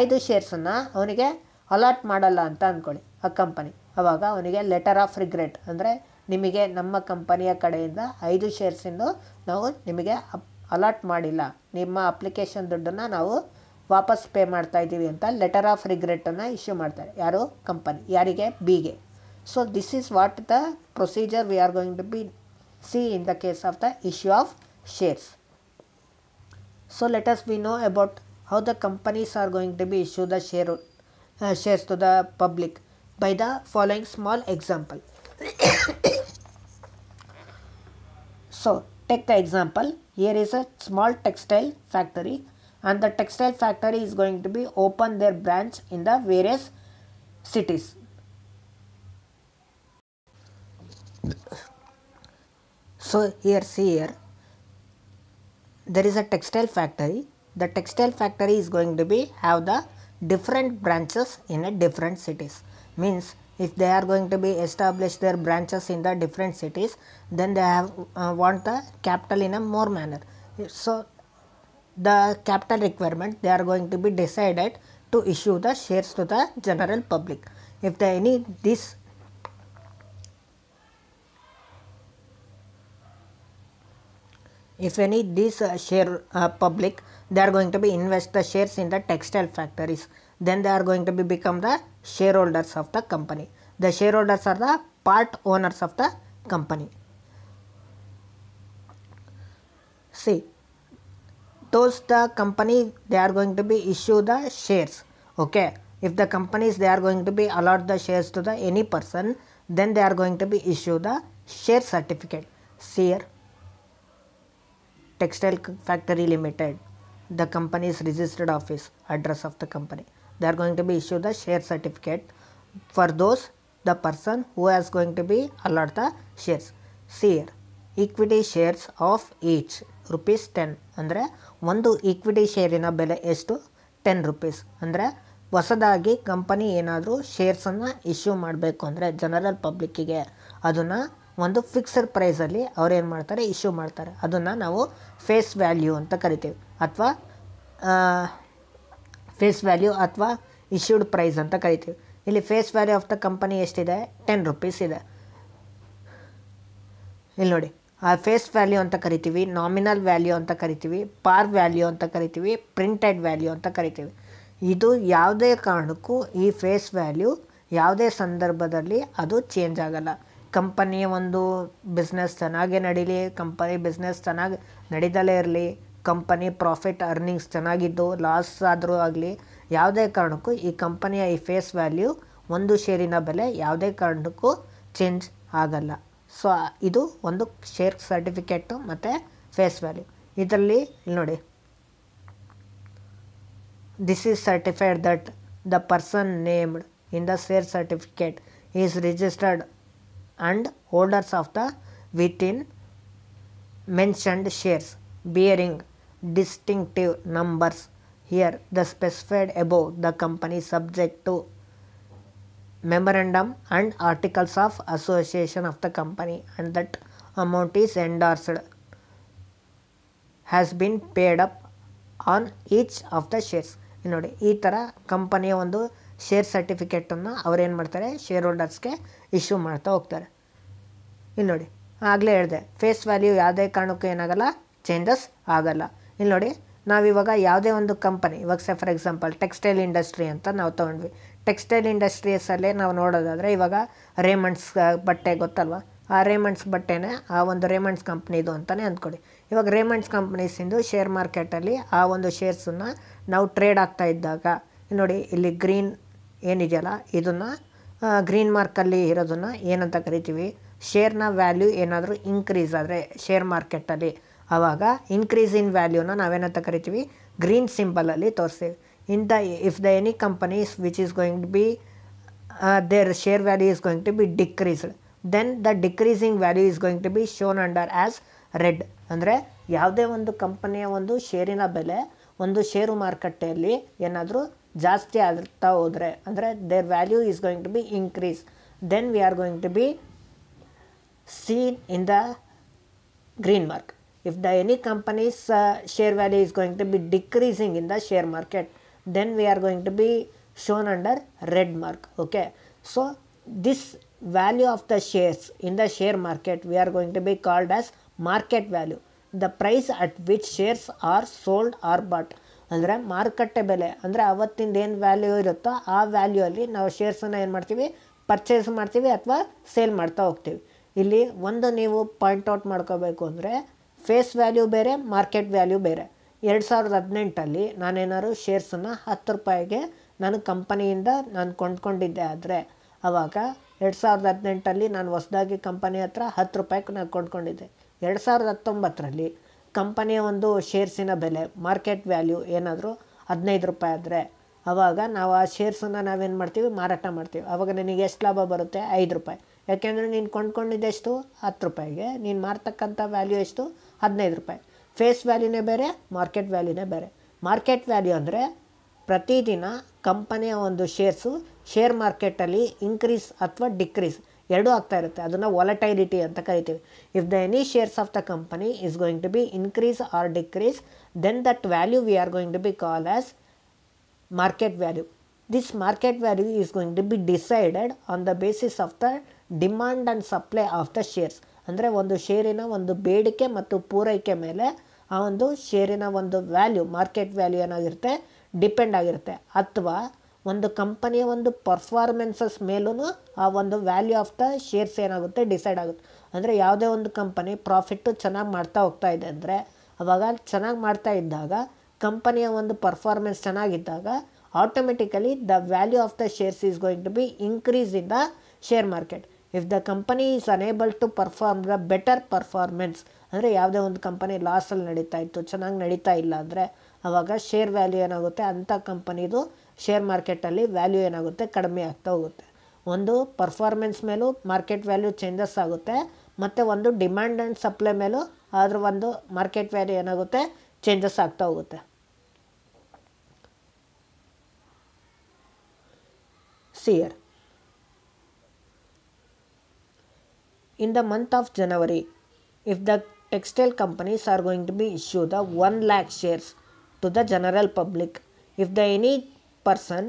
ಐದು ಶೇರ್ಸನ್ನು ಅವನಿಗೆ ಅಲಾಟ್ ಮಾಡಲ್ಲ ಅಂತ ಅಂದ್ಕೊಳ್ಳಿ ಆ ಕಂಪನಿ ಆವಾಗ ಅವನಿಗೆ ಲೆಟರ್ ಆಫ್ ರಿಗ್ರೆಟ್ ಅಂದರೆ ನಿಮಗೆ ನಮ್ಮ ಕಂಪನಿಯ ಕಡೆಯಿಂದ ಐದು ಶೇರ್ಸಿಂದು ನಾವು ನಿಮಗೆ ಅಪ್ ಅಲಾಟ್ ಮಾಡಿಲ್ಲ ನಿಮ್ಮ ಅಪ್ಲಿಕೇಶನ್ ದುಡ್ಡನ್ನು ನಾವು ವಾಪಸ್ ಪೇ ಮಾಡ್ತಾ ಇದ್ದೀವಿ ಅಂತ ಲೆಟರ್ ಆಫ್ ರಿಗ್ರೆಟನ್ನು ಇಶ್ಯೂ ಮಾಡ್ತಾರೆ ಯಾರು ಕಂಪನಿ ಯಾರಿಗೆ ಬಿಗೆ so this is what the procedure we are going to be see in the case of the issue of shares so let be know about how the companies are going to be issue the share, uh, shares to the public by the following small example. so take the example here is a small textile factory and the textile factory is going to be open their branch in the various cities. So here see here there is a textile factory the textile factory is going to be have the different branches in a different cities means if they are going to be establish their branches in the different cities then they have uh, want the capital in a more manner so the capital requirement they are going to be decided to issue the shares to the general public if they any this if any this uh, share uh, public they are going to be invest the shares in the textile factories then they are going to be become the shareholders of the company the shareholders are the part owners of the company see those the company they are going to be issue the shares okay if the companies they are going to be allot the shares to the any person then they are going to be issue the share certificate share textile factory limited the company's registered office address of the company they are going to be issued the share certificate for those the person who has going to be allot the shares see share equity shares of each rupees 10 ಅಂದರೆ ಒಂದು equity ಶೇರಿನ ಬೆಲೆ ಎಷ್ಟು ten rupees ಅಂದರೆ ಹೊಸದಾಗಿ company ಏನಾದರೂ ಶೇರ್ಸನ್ನು issue ಮಾಡಬೇಕು ಅಂದರೆ general ಪಬ್ಲಿಕ್ಕಿಗೆ ಅದನ್ನು ಒಂದು ಫಿಕ್ಸಡ್ ಪ್ರೈಸಲ್ಲಿ ಅವ್ರು ಏನು ಮಾಡ್ತಾರೆ ಇಶ್ಯೂ ಮಾಡ್ತಾರೆ ಅದನ್ನು ನಾವು ಫೇಸ್ ವ್ಯಾಲ್ಯೂ ಅಂತ ಕರಿತೀವಿ ಅಥವಾ ಫೇಸ್ ವ್ಯಾಲ್ಯೂ ಅಥವಾ ಇಶ್ಯೂಡ್ ಪ್ರೈಸ್ ಅಂತ ಕರಿತೀವಿ ಇಲ್ಲಿ face value of the company ಎಷ್ಟಿದೆ ಟೆನ್ ರುಪೀಸ್ ಇದೆ ಇಲ್ಲಿ ನೋಡಿ ಆ ಫೇಸ್ ವ್ಯಾಲ್ಯೂ ಅಂತ ಕರಿತೀವಿ ನಾಮಿನಲ್ ವ್ಯಾಲ್ಯೂ ಅಂತ ಕರಿತೀವಿ ಪಾರ್ ವ್ಯಾಲ್ಯೂ ಅಂತ ಕರಿತೀವಿ ಪ್ರಿಂಟೆಡ್ ವ್ಯಾಲ್ಯೂ ಅಂತ ಕರಿತೀವಿ ಇದು ಯಾವುದೇ ಕಾರಣಕ್ಕೂ ಈ ಫೇಸ್ ವ್ಯಾಲ್ಯೂ ಯಾವುದೇ ಸಂದರ್ಭದಲ್ಲಿ ಅದು ಚೇಂಜ್ ಆಗಲ್ಲ ಕಂಪನಿ ಒಂದು ಬಿಸ್ನೆಸ್ ಚೆನ್ನಾಗೇ ನಡೀಲಿ ಕಂಪನಿ ಬಿಸ್ನೆಸ್ ಚೆನ್ನಾಗಿ ನಡೀತಲೇ ಇರಲಿ ಕಂಪನಿ ಪ್ರಾಫಿಟ್ ಅರ್ನಿಂಗ್ಸ್ ಚೆನ್ನಾಗಿದ್ದು ಲಾಸ್ ಆದರೂ ಆಗಲಿ ಯಾವುದೇ ಕಾರಣಕ್ಕೂ ಈ ಕಂಪನಿಯ ಈ ಫೇಸ್ ವ್ಯಾಲ್ಯೂ ಒಂದು ಶೇರಿನ ಬೆಲೆ ಯಾವುದೇ ಕಾರಣಕ್ಕೂ ಚೇಂಜ್ ಆಗಲ್ಲ ಸೊ ಇದು ಒಂದು ಶೇರ್ ಸರ್ಟಿಫಿಕೇಟು ಮತ್ತು ಫೇಸ್ ವ್ಯಾಲ್ಯೂ ಇದರಲ್ಲಿ ಇಲ್ಲಿ ನೋಡಿ this is certified that the person named in the share certificate is registered and holders of the within mentioned shares bearing distinctive numbers here the specified above the company subject to memorandum and articles of association of the company and that amount is endorsed has been paid up on each of the shares company on the share certificate share ಸರ್ಟಿಫಿಕೇಟನ್ನು ಅವ್ರೇನು ಮಾಡ್ತಾರೆ share ಹೋಲ್ಡರ್ಸ್ಗೆ issue martha ಹೋಗ್ತಾರೆ ಇಲ್ಲಿ ನೋಡಿ ಆಗಲೇ ಹೇಳಿದೆ face value ಯಾವುದೇ ಕಾರಣಕ್ಕೂ ಏನಾಗಲ್ಲ ಚೇಂಜಸ್ ಆಗಲ್ಲ ಇಲ್ಲಿ ನೋಡಿ ನಾವಿವಾಗ ಯಾವುದೇ ಒಂದು ಕಂಪನಿ ಇವಾಗ ಸೆ ಫಾರ್ ಎಕ್ಸಾಂಪಲ್ ಟೆಕ್ಸ್ಟೈಲ್ ಇಂಡಸ್ಟ್ರಿ ಅಂತ ನಾವು ತೊಗೊಂಡ್ವಿ ಟೆಕ್ಸ್ಟೈಲ್ ಇಂಡಸ್ಟ್ರೀಸಲ್ಲೇ ನಾವು ನೋಡೋದಾದರೆ ಇವಾಗ ರೇಮಂಡ್ಸ್ ಬಟ್ಟೆ ಗೊತ್ತಲ್ವ ಆ ರೇಮಂಡ್ಸ್ ಬಟ್ಟೆನೇ ಆ ಒಂದು ರೇಮಂಡ್ಸ್ ಕಂಪ್ನಿದು ಅಂತಲೇ ಅಂದ್ಕೊಡಿ ಇವಾಗ ರೇಮಂಡ್ಸ್ ಕಂಪ್ನೀಸಿಂದು ಶೇರ್ ಮಾರ್ಕೆಟಲ್ಲಿ ಆ ಒಂದು ಶೇರ್ಸನ್ನು ನಾವು ಟ್ರೇಡ್ ಆಗ್ತಾ ಇದ್ದಾಗ ನೋಡಿ ಇಲ್ಲಿ ಗ್ರೀನ್ ಏನಿದೆಯಲ್ಲ ಇದನ್ನು ಗ್ರೀನ್ ಮಾರ್ಕಲ್ಲಿ ಇರೋದನ್ನು ಏನಂತ ಕರಿತೀವಿ ಶೇರ್ನ ವ್ಯಾಲ್ಯೂ ಏನಾದರೂ ಇನ್ಕ್ರೀಸ್ ಆದರೆ ಶೇರ್ ಮಾರ್ಕೆಟಲ್ಲಿ ಆವಾಗ ಇನ್ಕ್ರೀಸ್ ಇನ್ ವ್ಯಾಲ್ಯೂನ ನಾವೇನಂತ ಕರಿತೀವಿ ಗ್ರೀನ್ ಸಿಂಬಲಲ್ಲಿ ತೋರಿಸ್ತೀವಿ in the if the any companies which is going to be their share value is going to be decreased then the decreasing value is going to be shown under as red ಅಂದರೆ ಯಾವುದೇ ಒಂದು ಕಂಪನಿಯ ಒಂದು ಶೇರಿನ ಬೆಲೆ ಒಂದು share ಮಾರುಕಟ್ಟೆಯಲ್ಲಿ ಏನಾದರೂ ಜಾಸ್ತಿ ಆಗ್ತಾ ಹೋದರೆ ಅಂದರೆ their value is going to be increase then we are going to be seen in the green mark. If the any company's uh, share value is going to be decreasing in the share market, then we are going to be shown under red mark. Okay. So, this value of the shares in the share market we are going to be called as market value. The price at which shares are sold or bought. ಅಂದರೆ ಮಾರುಕಟ್ಟೆ ಬೆಲೆ ಅಂದರೆ ಅವತ್ತಿಂದ ಏನು value ಇರುತ್ತೋ ಆ value ಅಲ್ಲಿ ನಾವು ಶೇರ್ಸನ್ನು ಏನು ಮಾಡ್ತೀವಿ ಪರ್ಚೇಸ್ ಮಾಡ್ತೀವಿ ಅಥವಾ ಸೇಲ್ ಮಾಡ್ತಾ ಹೋಗ್ತೀವಿ ಇಲ್ಲಿ ಒಂದು ನೀವು ಪಾಯಿಂಟ್ ಔಟ್ ಮಾಡ್ಕೋಬೇಕು ಅಂದರೆ ಫೇಸ್ ವ್ಯಾಲ್ಯೂ ಬೇರೆ ಮಾರ್ಕೆಟ್ ವ್ಯಾಲ್ಯೂ ಬೇರೆ ಎರಡು ಸಾವಿರದ ಹದಿನೆಂಟಲ್ಲಿ ನಾನೇನಾದ್ರು ಶೇರ್ಸನ್ನು ಹತ್ತು ರೂಪಾಯಿಗೆ ನಾನು ಕಂಪನಿಯಿಂದ ನಾನು ಕೊಂಡ್ಕೊಂಡಿದ್ದೆ ಆದರೆ ಆವಾಗ ಎರಡು ಸಾವಿರದ ಹದಿನೆಂಟಲ್ಲಿ ನಾನು ಹೊಸದಾಗಿ ಕಂಪನಿ ಹತ್ರ ಹತ್ತು ರೂಪಾಯಿಗೆ ನಾನು ಕೊಂಡ್ಕೊಂಡಿದ್ದೆ ಎರಡು ಸಾವಿರದ ಹತ್ತೊಂಬತ್ತರಲ್ಲಿ ಕಂಪನಿಯ ಒಂದು ಶೇರ್ಸಿನ ಬೆಲೆ ಮಾರ್ಕೆಟ್ ವ್ಯಾಲ್ಯೂ ಏನಾದರೂ ಹದಿನೈದು ರೂಪಾಯಿ ಆದರೆ ಆವಾಗ ನಾವು ಆ ಶೇರ್ಸನ್ನು ನಾವೇನು ಮಾಡ್ತೀವಿ ಮಾರಾಟ ಮಾಡ್ತೀವಿ ಆವಾಗ ನಿನಗೆ ಎಷ್ಟು ಲಾಭ ಬರುತ್ತೆ ಐದು ರೂಪಾಯಿ ಯಾಕೆಂದರೆ ನೀನು ಕೊಂಡ್ಕೊಂಡಿದ್ದೆಷ್ಟು ಹತ್ತು ರೂಪಾಯಿಗೆ ನೀನು ಮಾರ್ತಕ್ಕಂಥ ವ್ಯಾಲ್ಯೂ ಎಷ್ಟು ಹದಿನೈದು ರೂಪಾಯಿ ಫೇಸ್ ವ್ಯಾಲ್ಯೂನೇ ಬೇರೆ ಮಾರ್ಕೆಟ್ ವ್ಯಾಲ್ಯೂನೇ ಬೇರೆ ಮಾರ್ಕೆಟ್ ವ್ಯಾಲ್ಯೂ ಅಂದರೆ ಪ್ರತಿದಿನ ಕಂಪನಿಯ ಒಂದು ಶೇರ್ಸು ಶೇರ್ ಮಾರ್ಕೆಟಲ್ಲಿ ಇನ್ಕ್ರೀಸ್ ಅಥವಾ ಡಿಕ್ರೀಸ್ ಎರಡೂ ಆಗ್ತಾ ಇರುತ್ತೆ ಅದನ್ನು ವಾಲಟೈಲಿಟಿ ಅಂತ ಕರಿತೀವಿ if the any shares of the company is going to be increase or decrease then that value we are going to be call as market value this market value is going to be decided on the basis of the demand and supply of the shares ಅಂದರೆ ಒಂದು ಶೇರಿನ ಒಂದು ಬೇಡಿಕೆ ಮತ್ತು ಪೂರೈಕೆ ಮೇಲೆ ಆ ಒಂದು ಶೇರಿನ ಒಂದು ವ್ಯಾಲ್ಯೂ ಮಾರ್ಕೆಟ್ ವ್ಯಾಲ್ಯೂ ಏನಾಗಿರುತ್ತೆ ಡಿಪೆಂಡ್ ಆಗಿರುತ್ತೆ ಅಥವಾ ಒಂದು ಕಂಪನಿಯ ಒಂದು ಪರ್ಫಾರ್ಮೆನ್ಸಸ್ ಮೇಲೂ ಆ ಒಂದು ವ್ಯಾಲ್ಯೂ ಆಫ್ ದ ಶೇರ್ಸ್ ಏನಾಗುತ್ತೆ ಡಿಸೈಡ್ ಆಗುತ್ತೆ ಅಂದರೆ ಯಾವುದೇ ಒಂದು ಕಂಪನಿ ಪ್ರಾಫಿಟ್ಟು ಚೆನ್ನಾಗಿ ಮಾಡ್ತಾ ಹೋಗ್ತಾ ಇದೆ ಅಂದರೆ ಅವಾಗ ಚೆನ್ನಾಗಿ ಮಾಡ್ತಾ ಇದ್ದಾಗ ಕಂಪನಿಯ ಒಂದು ಪರ್ಫಾರ್ಮೆನ್ಸ್ ಚೆನ್ನಾಗಿದ್ದಾಗ automatically the value of the shares is going to be increase in the share market if the company is unable to perform the better performance ಅಂದರೆ ಯಾವುದೇ ಒಂದು ಕಂಪನಿ ಲಾಸಲ್ಲಿ ನಡೀತಾ ಇತ್ತು ಚೆನ್ನಾಗಿ ನಡೀತಾ ಇಲ್ಲ ಅಂದರೆ ಆವಾಗ ಶೇರ್ ವ್ಯಾಲ್ಯೂ ಏನಾಗುತ್ತೆ ಅಂಥ ಕಂಪನಿದು ಶೇರ್ ಮಾರ್ಕೆಟಲ್ಲಿ ವ್ಯಾಲ್ಯೂ ಏನಾಗುತ್ತೆ ಕಡಿಮೆ ಆಗ್ತಾ ಹೋಗುತ್ತೆ ಒಂದು ಪರ್ಫಾರ್ಮೆನ್ಸ್ ಮೇಲೂ ಮಾರ್ಕೆಟ್ ವ್ಯಾಲ್ಯೂ ಚೇಂಜಸ್ ಆಗುತ್ತೆ ಮತ್ತು ಒಂದು ಡಿಮ್ಯಾಂಡ್ ಆ್ಯಂಡ್ ಸಪ್ಲೈ ಮೇಲೂ ಅದರ ಒಂದು ಮಾರ್ಕೆಟ್ ವ್ಯಾಲ್ಯೂ ಏನಾಗುತ್ತೆ ಚೇಂಜಸ್ ಆಗ್ತಾ ಹೋಗುತ್ತೆ ಸಿಯರ್ in the month of January if the textile companies are going to be issued the 1 lakh shares to the general public if the any person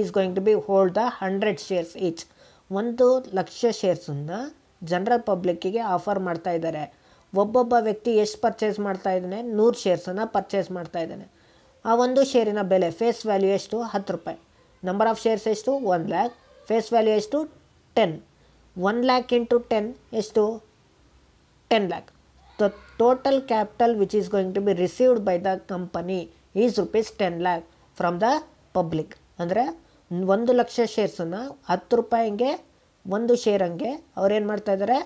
is going to be hold the 100 shares each ಒಂದು ಲಕ್ಷ ಶೇರ್ಸನ್ನು general ಪಬ್ಲಿಕ್ಕಿಗೆ offer ಮಾಡ್ತಾ ಇದ್ದಾರೆ ಒಬ್ಬೊಬ್ಬ ವ್ಯಕ್ತಿ ಎಷ್ಟು purchase ಮಾಡ್ತಾ ಇದ್ದಾನೆ ನೂರು ಶೇರ್ಸನ್ನು ಪರ್ಚೇಸ್ ಮಾಡ್ತಾ ಇದ್ದಾನೆ ಆ ಒಂದು ಶೇರಿನ ಬೆಲೆ ಫೇಸ್ ವ್ಯಾಲ್ಯೂ ಎಷ್ಟು ಹತ್ತು ರೂಪಾಯಿ ನಂಬರ್ ಆಫ್ ಶೇರ್ಸ್ ಎಷ್ಟು ಒನ್ ಲ್ಯಾಕ್ ಫೇಸ್ ವ್ಯಾಲ್ಯೂ ಎಷ್ಟು ten one lakh into ten ಎಷ್ಟು ten lakh the total capital which is going to be received by the company is rupees ten lakh from the public ಅಂದರೆ ಒಂದು ಲಕ್ಷ ಶೇರ್ಸನ್ನು ಹತ್ತು ರೂಪಾಯಿ ಹಂಗೆ ಒಂದು ಶೇರ್ ಹಂಗೆ ಅವ್ರೇನು ಮಾಡ್ತಾಯಿದ್ದಾರೆ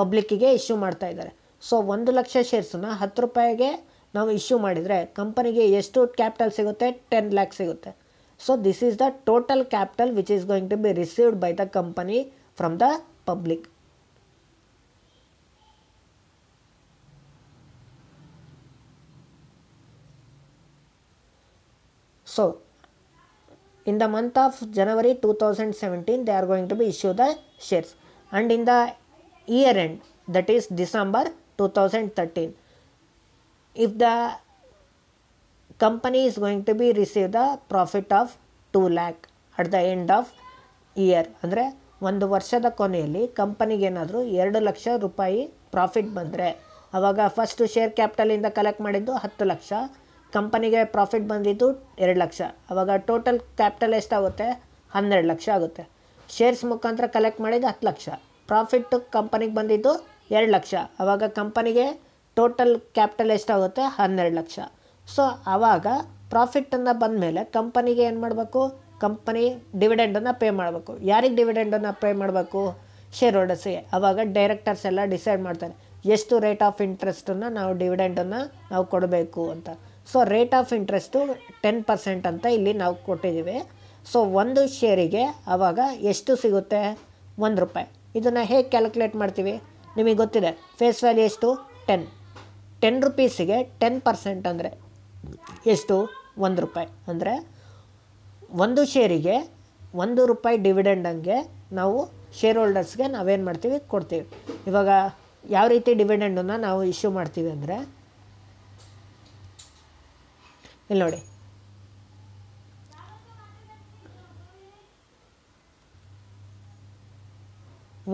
ಪಬ್ಲಿಕ್ಕಿಗೆ ಇಶ್ಯೂ ಮಾಡ್ತಾ ಇದ್ದಾರೆ ಸೊ ಒಂದು ಲಕ್ಷ ಶೇರ್ಸನ್ನು ಹತ್ತು ರೂಪಾಯಿಗೆ ನಾವು ಇಶ್ಯೂ ಮಾಡಿದರೆ ಕಂಪನಿಗೆ ಎಷ್ಟು ಕ್ಯಾಪಿಟಲ್ ಸಿಗುತ್ತೆ ಟೆನ್ ಲ್ಯಾಕ್ ಸಿಗುತ್ತೆ so this is the total capital which is going to be received by the company from the public So, in the month of January 2017, they are going to be issued the shares. And in the year end, that is December 2013, if the company is going to be receive the profit of 2 lakh at the end of year, ಅಂದರೆ ಒಂದು ವರ್ಷದ ಕೊನೆಯಲ್ಲಿ ಕಂಪನಿಗೇನಾದರೂ ಎರಡು ಲಕ್ಷ ರೂಪಾಯಿ profit ಬಂದರೆ ಆವಾಗ first share ಕ್ಯಾಪಿಟಲಿಂದ collect ಮಾಡಿದ್ದು ಹತ್ತು ಲಕ್ಷ ಕಂಪನಿಗೆ ಪ್ರಾಫಿಟ್ ಬಂದಿದ್ದು ಎರಡು ಲಕ್ಷ ಆವಾಗ ಟೋಟಲ್ ಕ್ಯಾಪಿಟಲ್ ಎಷ್ಟಾಗುತ್ತೆ ಹನ್ನೆರಡು ಲಕ್ಷ ಆಗುತ್ತೆ ಶೇರ್ಸ್ ಮುಖಾಂತರ ಕಲೆಕ್ಟ್ ಮಾಡಿದ್ದು ಹತ್ತು ಲಕ್ಷ ಪ್ರಾಫಿಟ್ಟು ಕಂಪನಿಗೆ ಬಂದಿದ್ದು ಎರಡು ಲಕ್ಷ ಆವಾಗ ಕಂಪನಿಗೆ ಟೋಟಲ್ ಕ್ಯಾಪಿಟಲ್ ಎಷ್ಟಾಗುತ್ತೆ ಹನ್ನೆರಡು ಲಕ್ಷ ಸೊ ಆವಾಗ ಬಂದ ಮೇಲೆ ಕಂಪನಿಗೆ ಏನು ಮಾಡಬೇಕು ಕಂಪನಿ ಡಿವಿಡೆಂಡನ್ನು ಪೇ ಮಾಡಬೇಕು ಯಾರಿಗೆ ಡಿವಿಡೆಂಡನ್ನು ಪೇ ಮಾಡಬೇಕು ಶೇರ್ ಹೋಲ್ಡರ್ಸಿಗೆ ಅವಾಗ ಡೈರೆಕ್ಟರ್ಸ್ ಎಲ್ಲ ಡಿಸೈಡ್ ಮಾಡ್ತಾರೆ ಎಷ್ಟು ರೇಟ್ ಆಫ್ ಇಂಟ್ರೆಸ್ಟನ್ನು ನಾವು ಡಿವಿಡೆಂಡನ್ನು ನಾವು ಕೊಡಬೇಕು ಅಂತ so rate of interest ten percent ಅಂತ ಇಲ್ಲಿ ನಾವು ಕೊಟ್ಟಿದ್ದೀವಿ ಸೊ ಒಂದು ಶೇರಿಗೆ ಆವಾಗ ಎಷ್ಟು ಸಿಗುತ್ತೆ ಒಂದು ರೂಪಾಯಿ ಇದನ್ನು ಹೇಗೆ ಕ್ಯಾಲ್ಕುಲೇಟ್ ಮಾಡ್ತೀವಿ ನಿಮಗೆ ಗೊತ್ತಿದೆ ಫೇಸ್ ವ್ಯಾಲ್ಯೂ ಎಷ್ಟು ಟೆನ್ ಟೆನ್ ರುಪೀಸಿಗೆ ಟೆನ್ ಪರ್ಸೆಂಟ್ ಅಂದರೆ ಎಷ್ಟು ಒಂದು ರೂಪಾಯಿ ಅಂದರೆ ಒಂದು ಶೇರಿಗೆ ಒಂದು ರೂಪಾಯಿ ಡಿವಿಡೆಂಡ್ ಹಂಗೆ ನಾವು ಶೇರ್ ಹೋಲ್ಡರ್ಸ್ಗೆ ನಾವೇನು ಮಾಡ್ತೀವಿ ಕೊಡ್ತೀವಿ ಇವಾಗ ಯಾವ ರೀತಿ ಡಿವಿಡೆಂಡನ್ನು ನಾವು ಇಶ್ಯೂ ಮಾಡ್ತೀವಿ ಅಂದರೆ ಇಲ್ಲಿ ನೋಡಿ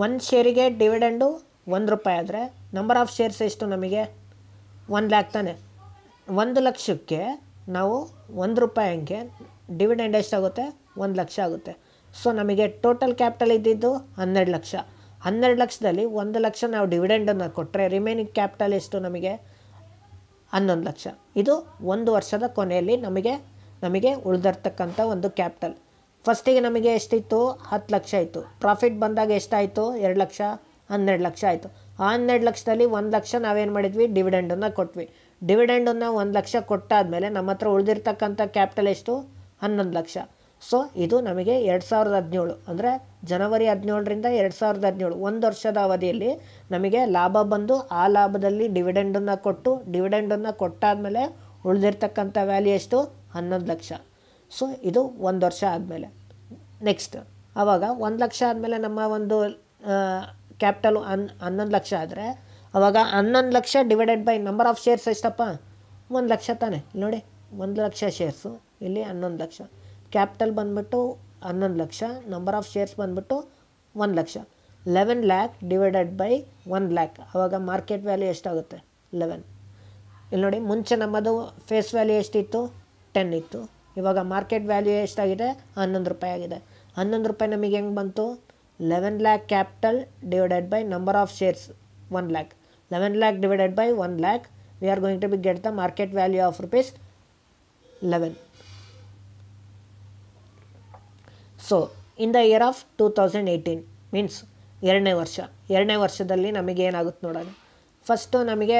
ಒಂದು ಶೇರಿಗೆ ಡಿವಿಡೆಂಡು ಒಂದು ರೂಪಾಯಿ ಆದರೆ ನಂಬರ್ ಆಫ್ ಶೇರ್ಸ್ ಎಷ್ಟು ನಮಗೆ ಒಂದು ಲ್ಯಾಕ್ ತಾನೆ ಒಂದು ಲಕ್ಷಕ್ಕೆ ನಾವು ಒಂದು ರೂಪಾಯಿ ಹಂಗೆ ಡಿವಿಡೆಂಡ್ ಎಷ್ಟಾಗುತ್ತೆ ಒಂದು ಲಕ್ಷ ಆಗುತ್ತೆ ಸೊ ನಮಗೆ ಟೋಟಲ್ ಕ್ಯಾಪಿಟಲ್ ಇದ್ದಿದ್ದು ಹನ್ನೆರಡು ಲಕ್ಷ ಹನ್ನೆರಡು ಲಕ್ಷದಲ್ಲಿ ಒಂದು ಲಕ್ಷ ನಾವು ಡಿವಿಡೆಂಡನ್ನು ಕೊಟ್ಟರೆ ರಿಮೈನಿಂಗ್ ಕ್ಯಾಪಿಟಲ್ ಎಷ್ಟು ನಮಗೆ ಹನ್ನೊಂದು ಲಕ್ಷ ಇದು ಒಂದು ವರ್ಷದ ಕೊನೆಯಲ್ಲಿ ನಮಗೆ ನಮಗೆ ಉಳಿದಿರ್ತಕ್ಕಂಥ ಒಂದು ಕ್ಯಾಪಿಟಲ್ ಫಸ್ಟಿಗೆ ನಮಗೆ ಎಷ್ಟಿತ್ತು ಹತ್ತು ಲಕ್ಷ ಇತ್ತು ಪ್ರಾಫಿಟ್ ಬಂದಾಗ ಎಷ್ಟಾಯಿತು ಎರಡು ಲಕ್ಷ ಹನ್ನೆರಡು ಲಕ್ಷ ಆಯಿತು ಆ ಹನ್ನೆರಡು ಲಕ್ಷದಲ್ಲಿ ಒಂದು ಲಕ್ಷ ನಾವೇನು ಮಾಡಿದ್ವಿ ಡಿವಿಡೆಂಡನ್ನು ಕೊಟ್ವಿ ಡಿವಿಡೆಂಡನ್ನು ಒಂದು ಲಕ್ಷ ಕೊಟ್ಟಾದಮೇಲೆ ನಮ್ಮ ಹತ್ರ ಉಳಿದಿರ್ತಕ್ಕಂಥ ಕ್ಯಾಪಿಟಲ್ ಎಷ್ಟು ಹನ್ನೊಂದು ಲಕ್ಷ ಸೊ ಇದು ನಮಗೆ ಎರಡು ಸಾವಿರದ ಹದಿನೇಳು ಅಂದರೆ ಜನವರಿ ಹದಿನೇಳರಿಂದ ಎರಡು ಸಾವಿರದ ಹದಿನೇಳು ಒಂದು ವರ್ಷದ ಅವಧಿಯಲ್ಲಿ ನಮಗೆ ಲಾಭ ಬಂದು ಆ ಲಾಭದಲ್ಲಿ ಡಿವಿಡೆಂಡನ್ನು ಕೊಟ್ಟು ಡಿವಿಡೆಂಡನ್ನು ಕೊಟ್ಟಾದಮೇಲೆ ಉಳಿದಿರ್ತಕ್ಕಂಥ ವ್ಯಾಲ್ಯೂ ಎಷ್ಟು ಹನ್ನೊಂದು ಲಕ್ಷ ಸೊ ಇದು ಒಂದು ವರ್ಷ ಆದಮೇಲೆ ನೆಕ್ಸ್ಟ್ ಆವಾಗ ಒಂದು ಲಕ್ಷ ಆದಮೇಲೆ ನಮ್ಮ ಒಂದು ಕ್ಯಾಪಿಟಲ್ ಅನ್ ಹನ್ನೊಂದು ಲಕ್ಷ ಆದರೆ ಆವಾಗ ಹನ್ನೊಂದು lakh divided by number of shares ಎಷ್ಟಪ್ಪ ಒಂದು ಲಕ್ಷ ತಾನೆ ನೋಡಿ ಒಂದು ಲಕ್ಷ ಶೇರ್ಸು ಇಲ್ಲಿ ಹನ್ನೊಂದು ಲಕ್ಷ ಕ್ಯಾಪಿಟಲ್ ಬಂದ್ಬಿಟ್ಟು ಹನ್ನೊಂದು ಲಕ್ಷ ನಂಬರ್ ಆಫ್ ಶೇರ್ಸ್ ಬಂದ್ಬಿಟ್ಟು ಒಂದು lakh eleven lakh divided by one lakh ಆವಾಗ ಮಾರ್ಕೆಟ್ ವ್ಯಾಲ್ಯೂ ಎಷ್ಟಾಗುತ್ತೆ ಲೆವೆನ್ ಇಲ್ಲಿ ನೋಡಿ ಮುಂಚೆ ನಮ್ಮದು ಫೇಸ್ ವ್ಯಾಲ್ಯೂ ಎಷ್ಟಿತ್ತು ಟೆನ್ ಇತ್ತು ಇವಾಗ ಮಾರ್ಕೆಟ್ ವ್ಯಾಲ್ಯೂ ಎಷ್ಟಾಗಿದೆ ಹನ್ನೊಂದು ರೂಪಾಯಿ ಆಗಿದೆ ಹನ್ನೊಂದು ರೂಪಾಯಿ ನಮಗೆ ಹೆಂಗೆ ಬಂತು eleven lakh capital divided by number of shares one lakh eleven lakh divided by one lakh we are going to be get the market value of rupees eleven so in the year of two thousand eighteen means ಎರಡನೇ ವರ್ಷ ಎರಡನೇ ವರ್ಷದಲ್ಲಿ ನಮಗೆ ಏನಾಗುತ್ತೆ ನೋಡೋಣ first ನಮಗೆ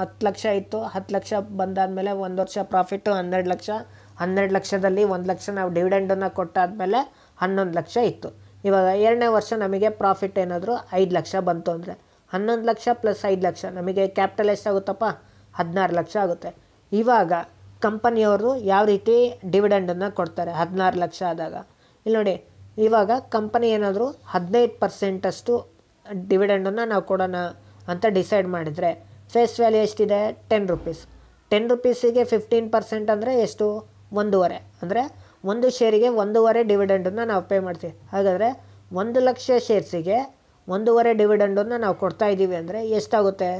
ಹತ್ತು ಲಕ್ಷ ಇತ್ತು ಹತ್ತು ಲಕ್ಷ ಬಂದಾದಮೇಲೆ ಒಂದು ವರ್ಷ ಪ್ರಾಫಿಟ್ಟು ಹನ್ನೆರಡು ಲಕ್ಷ ಹನ್ನೆರಡು ಲಕ್ಷದಲ್ಲಿ ಒಂದು ಲಕ್ಷ ನಾವು ಡಿವಿಡೆಂಡನ್ನು ಕೊಟ್ಟಾದಮೇಲೆ ಹನ್ನೊಂದು ಲಕ್ಷ ಇತ್ತು ಇವಾಗ ಎರಡನೇ ವರ್ಷ ನಮಗೆ ಪ್ರಾಫಿಟ್ ಏನಾದರೂ ಐದು ಲಕ್ಷ ಬಂತು ಅಂದರೆ ಹನ್ನೊಂದು ಲಕ್ಷ ಪ್ಲಸ್ ಐದು ಲಕ್ಷ ನಮಗೆ ಕ್ಯಾಪಿಟಲ್ ಆಗುತ್ತಪ್ಪ ಹದಿನಾರು ಲಕ್ಷ ಆಗುತ್ತೆ ಇವಾಗ ಕಂಪನಿಯವರು ಯಾವ ರೀತಿ ಡಿವಿಡೆಂಡನ್ನು ಕೊಡ್ತಾರೆ ಹದಿನಾರು ಲಕ್ಷ ಆದಾಗ ಇಲ್ಲಿ ನೋಡಿ ಇವಾಗ ಕಂಪನಿ ಏನಾದರೂ ಹದಿನೈದು ಪರ್ಸೆಂಟಷ್ಟು ಡಿವಿಡೆಂಡನ್ನು ನಾವು ಕೊಡೋಣ ಅಂತ ಡಿಸೈಡ್ ಮಾಡಿದರೆ ಫೇಸ್ ವ್ಯಾಲ್ಯೂ ಎಷ್ಟಿದೆ ಟೆನ್ ರುಪೀಸ್ ಟೆನ್ ರುಪೀಸಿಗೆ ಫಿಫ್ಟೀನ್ ಪರ್ಸೆಂಟ್ ಅಂದರೆ ಎಷ್ಟು ಒಂದೂವರೆ ಅಂದರೆ ಒಂದು ಶೇರಿಗೆ ಒಂದೂವರೆ ಡಿವಿಡೆಂಡನ್ನು ನಾವು ಪೇ ಮಾಡ್ತೀವಿ ಹಾಗಾದರೆ ಒಂದು ಲಕ್ಷ ಶೇರ್ಸಿಗೆ ಒಂದೂವರೆ ಡಿವಿಡೆಂಡನ್ನು ನಾವು ಕೊಡ್ತಾ ಇದ್ದೀವಿ ಅಂದರೆ ಎಷ್ಟಾಗುತ್ತೆ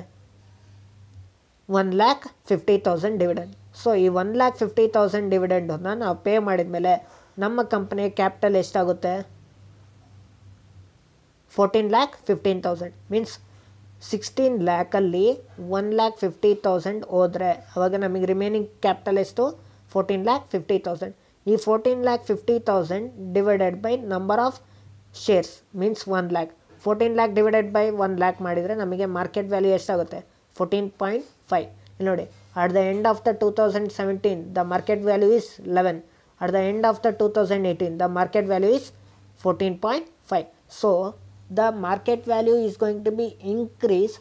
one lakh fifty thousand dividend so ಈ ಒನ್ ಲ್ಯಾಕ್ ಫಿಫ್ಟಿ ತೌಸಂಡ್ ಡಿವಿಡೆಂಡನ್ನು ನಾವು ಪೇ ಮಾಡಿದ ಮೇಲೆ ನಮ್ಮ ಕಂಪ್ನಿಯ ಕ್ಯಾಪಿಟಲ್ ಎಷ್ಟಾಗುತ್ತೆ fourteen lakh fifteen thousand means sixteen ಲ್ಯಾಕಲ್ಲಿ ಒನ್ ಲ್ಯಾಕ್ ಫಿಫ್ಟಿ ತೌಸಂಡ್ ಹೋದರೆ ಅವಾಗ ನಮಗೆ ರಿಮೈನಿಂಗ್ ಕ್ಯಾಪಿಟಲ್ ಎಷ್ಟು ಫೋರ್ಟೀನ್ ಲ್ಯಾಕ್ ಫಿಫ್ಟಿ ತೌಸಂಡ್ ಈ fourteen lakh fifty thousand divided by number of shares means one lakh fourteen lakh divided by one lakh ಮಾಡಿದರೆ ನಮಗೆ ಮಾರ್ಕೆಟ್ ವ್ಯಾಲ್ಯೂ ಎಷ್ಟಾಗುತ್ತೆ ಫೋರ್ಟೀನ್ ಪಾಯಿಂಟ್ ಫೈವ್ ನೋಡಿ at the end of the two thousand seventeen the market value is eleven the end of the two thousand eighteen the market value is fourteen point 14.5. So the market value is going to be increase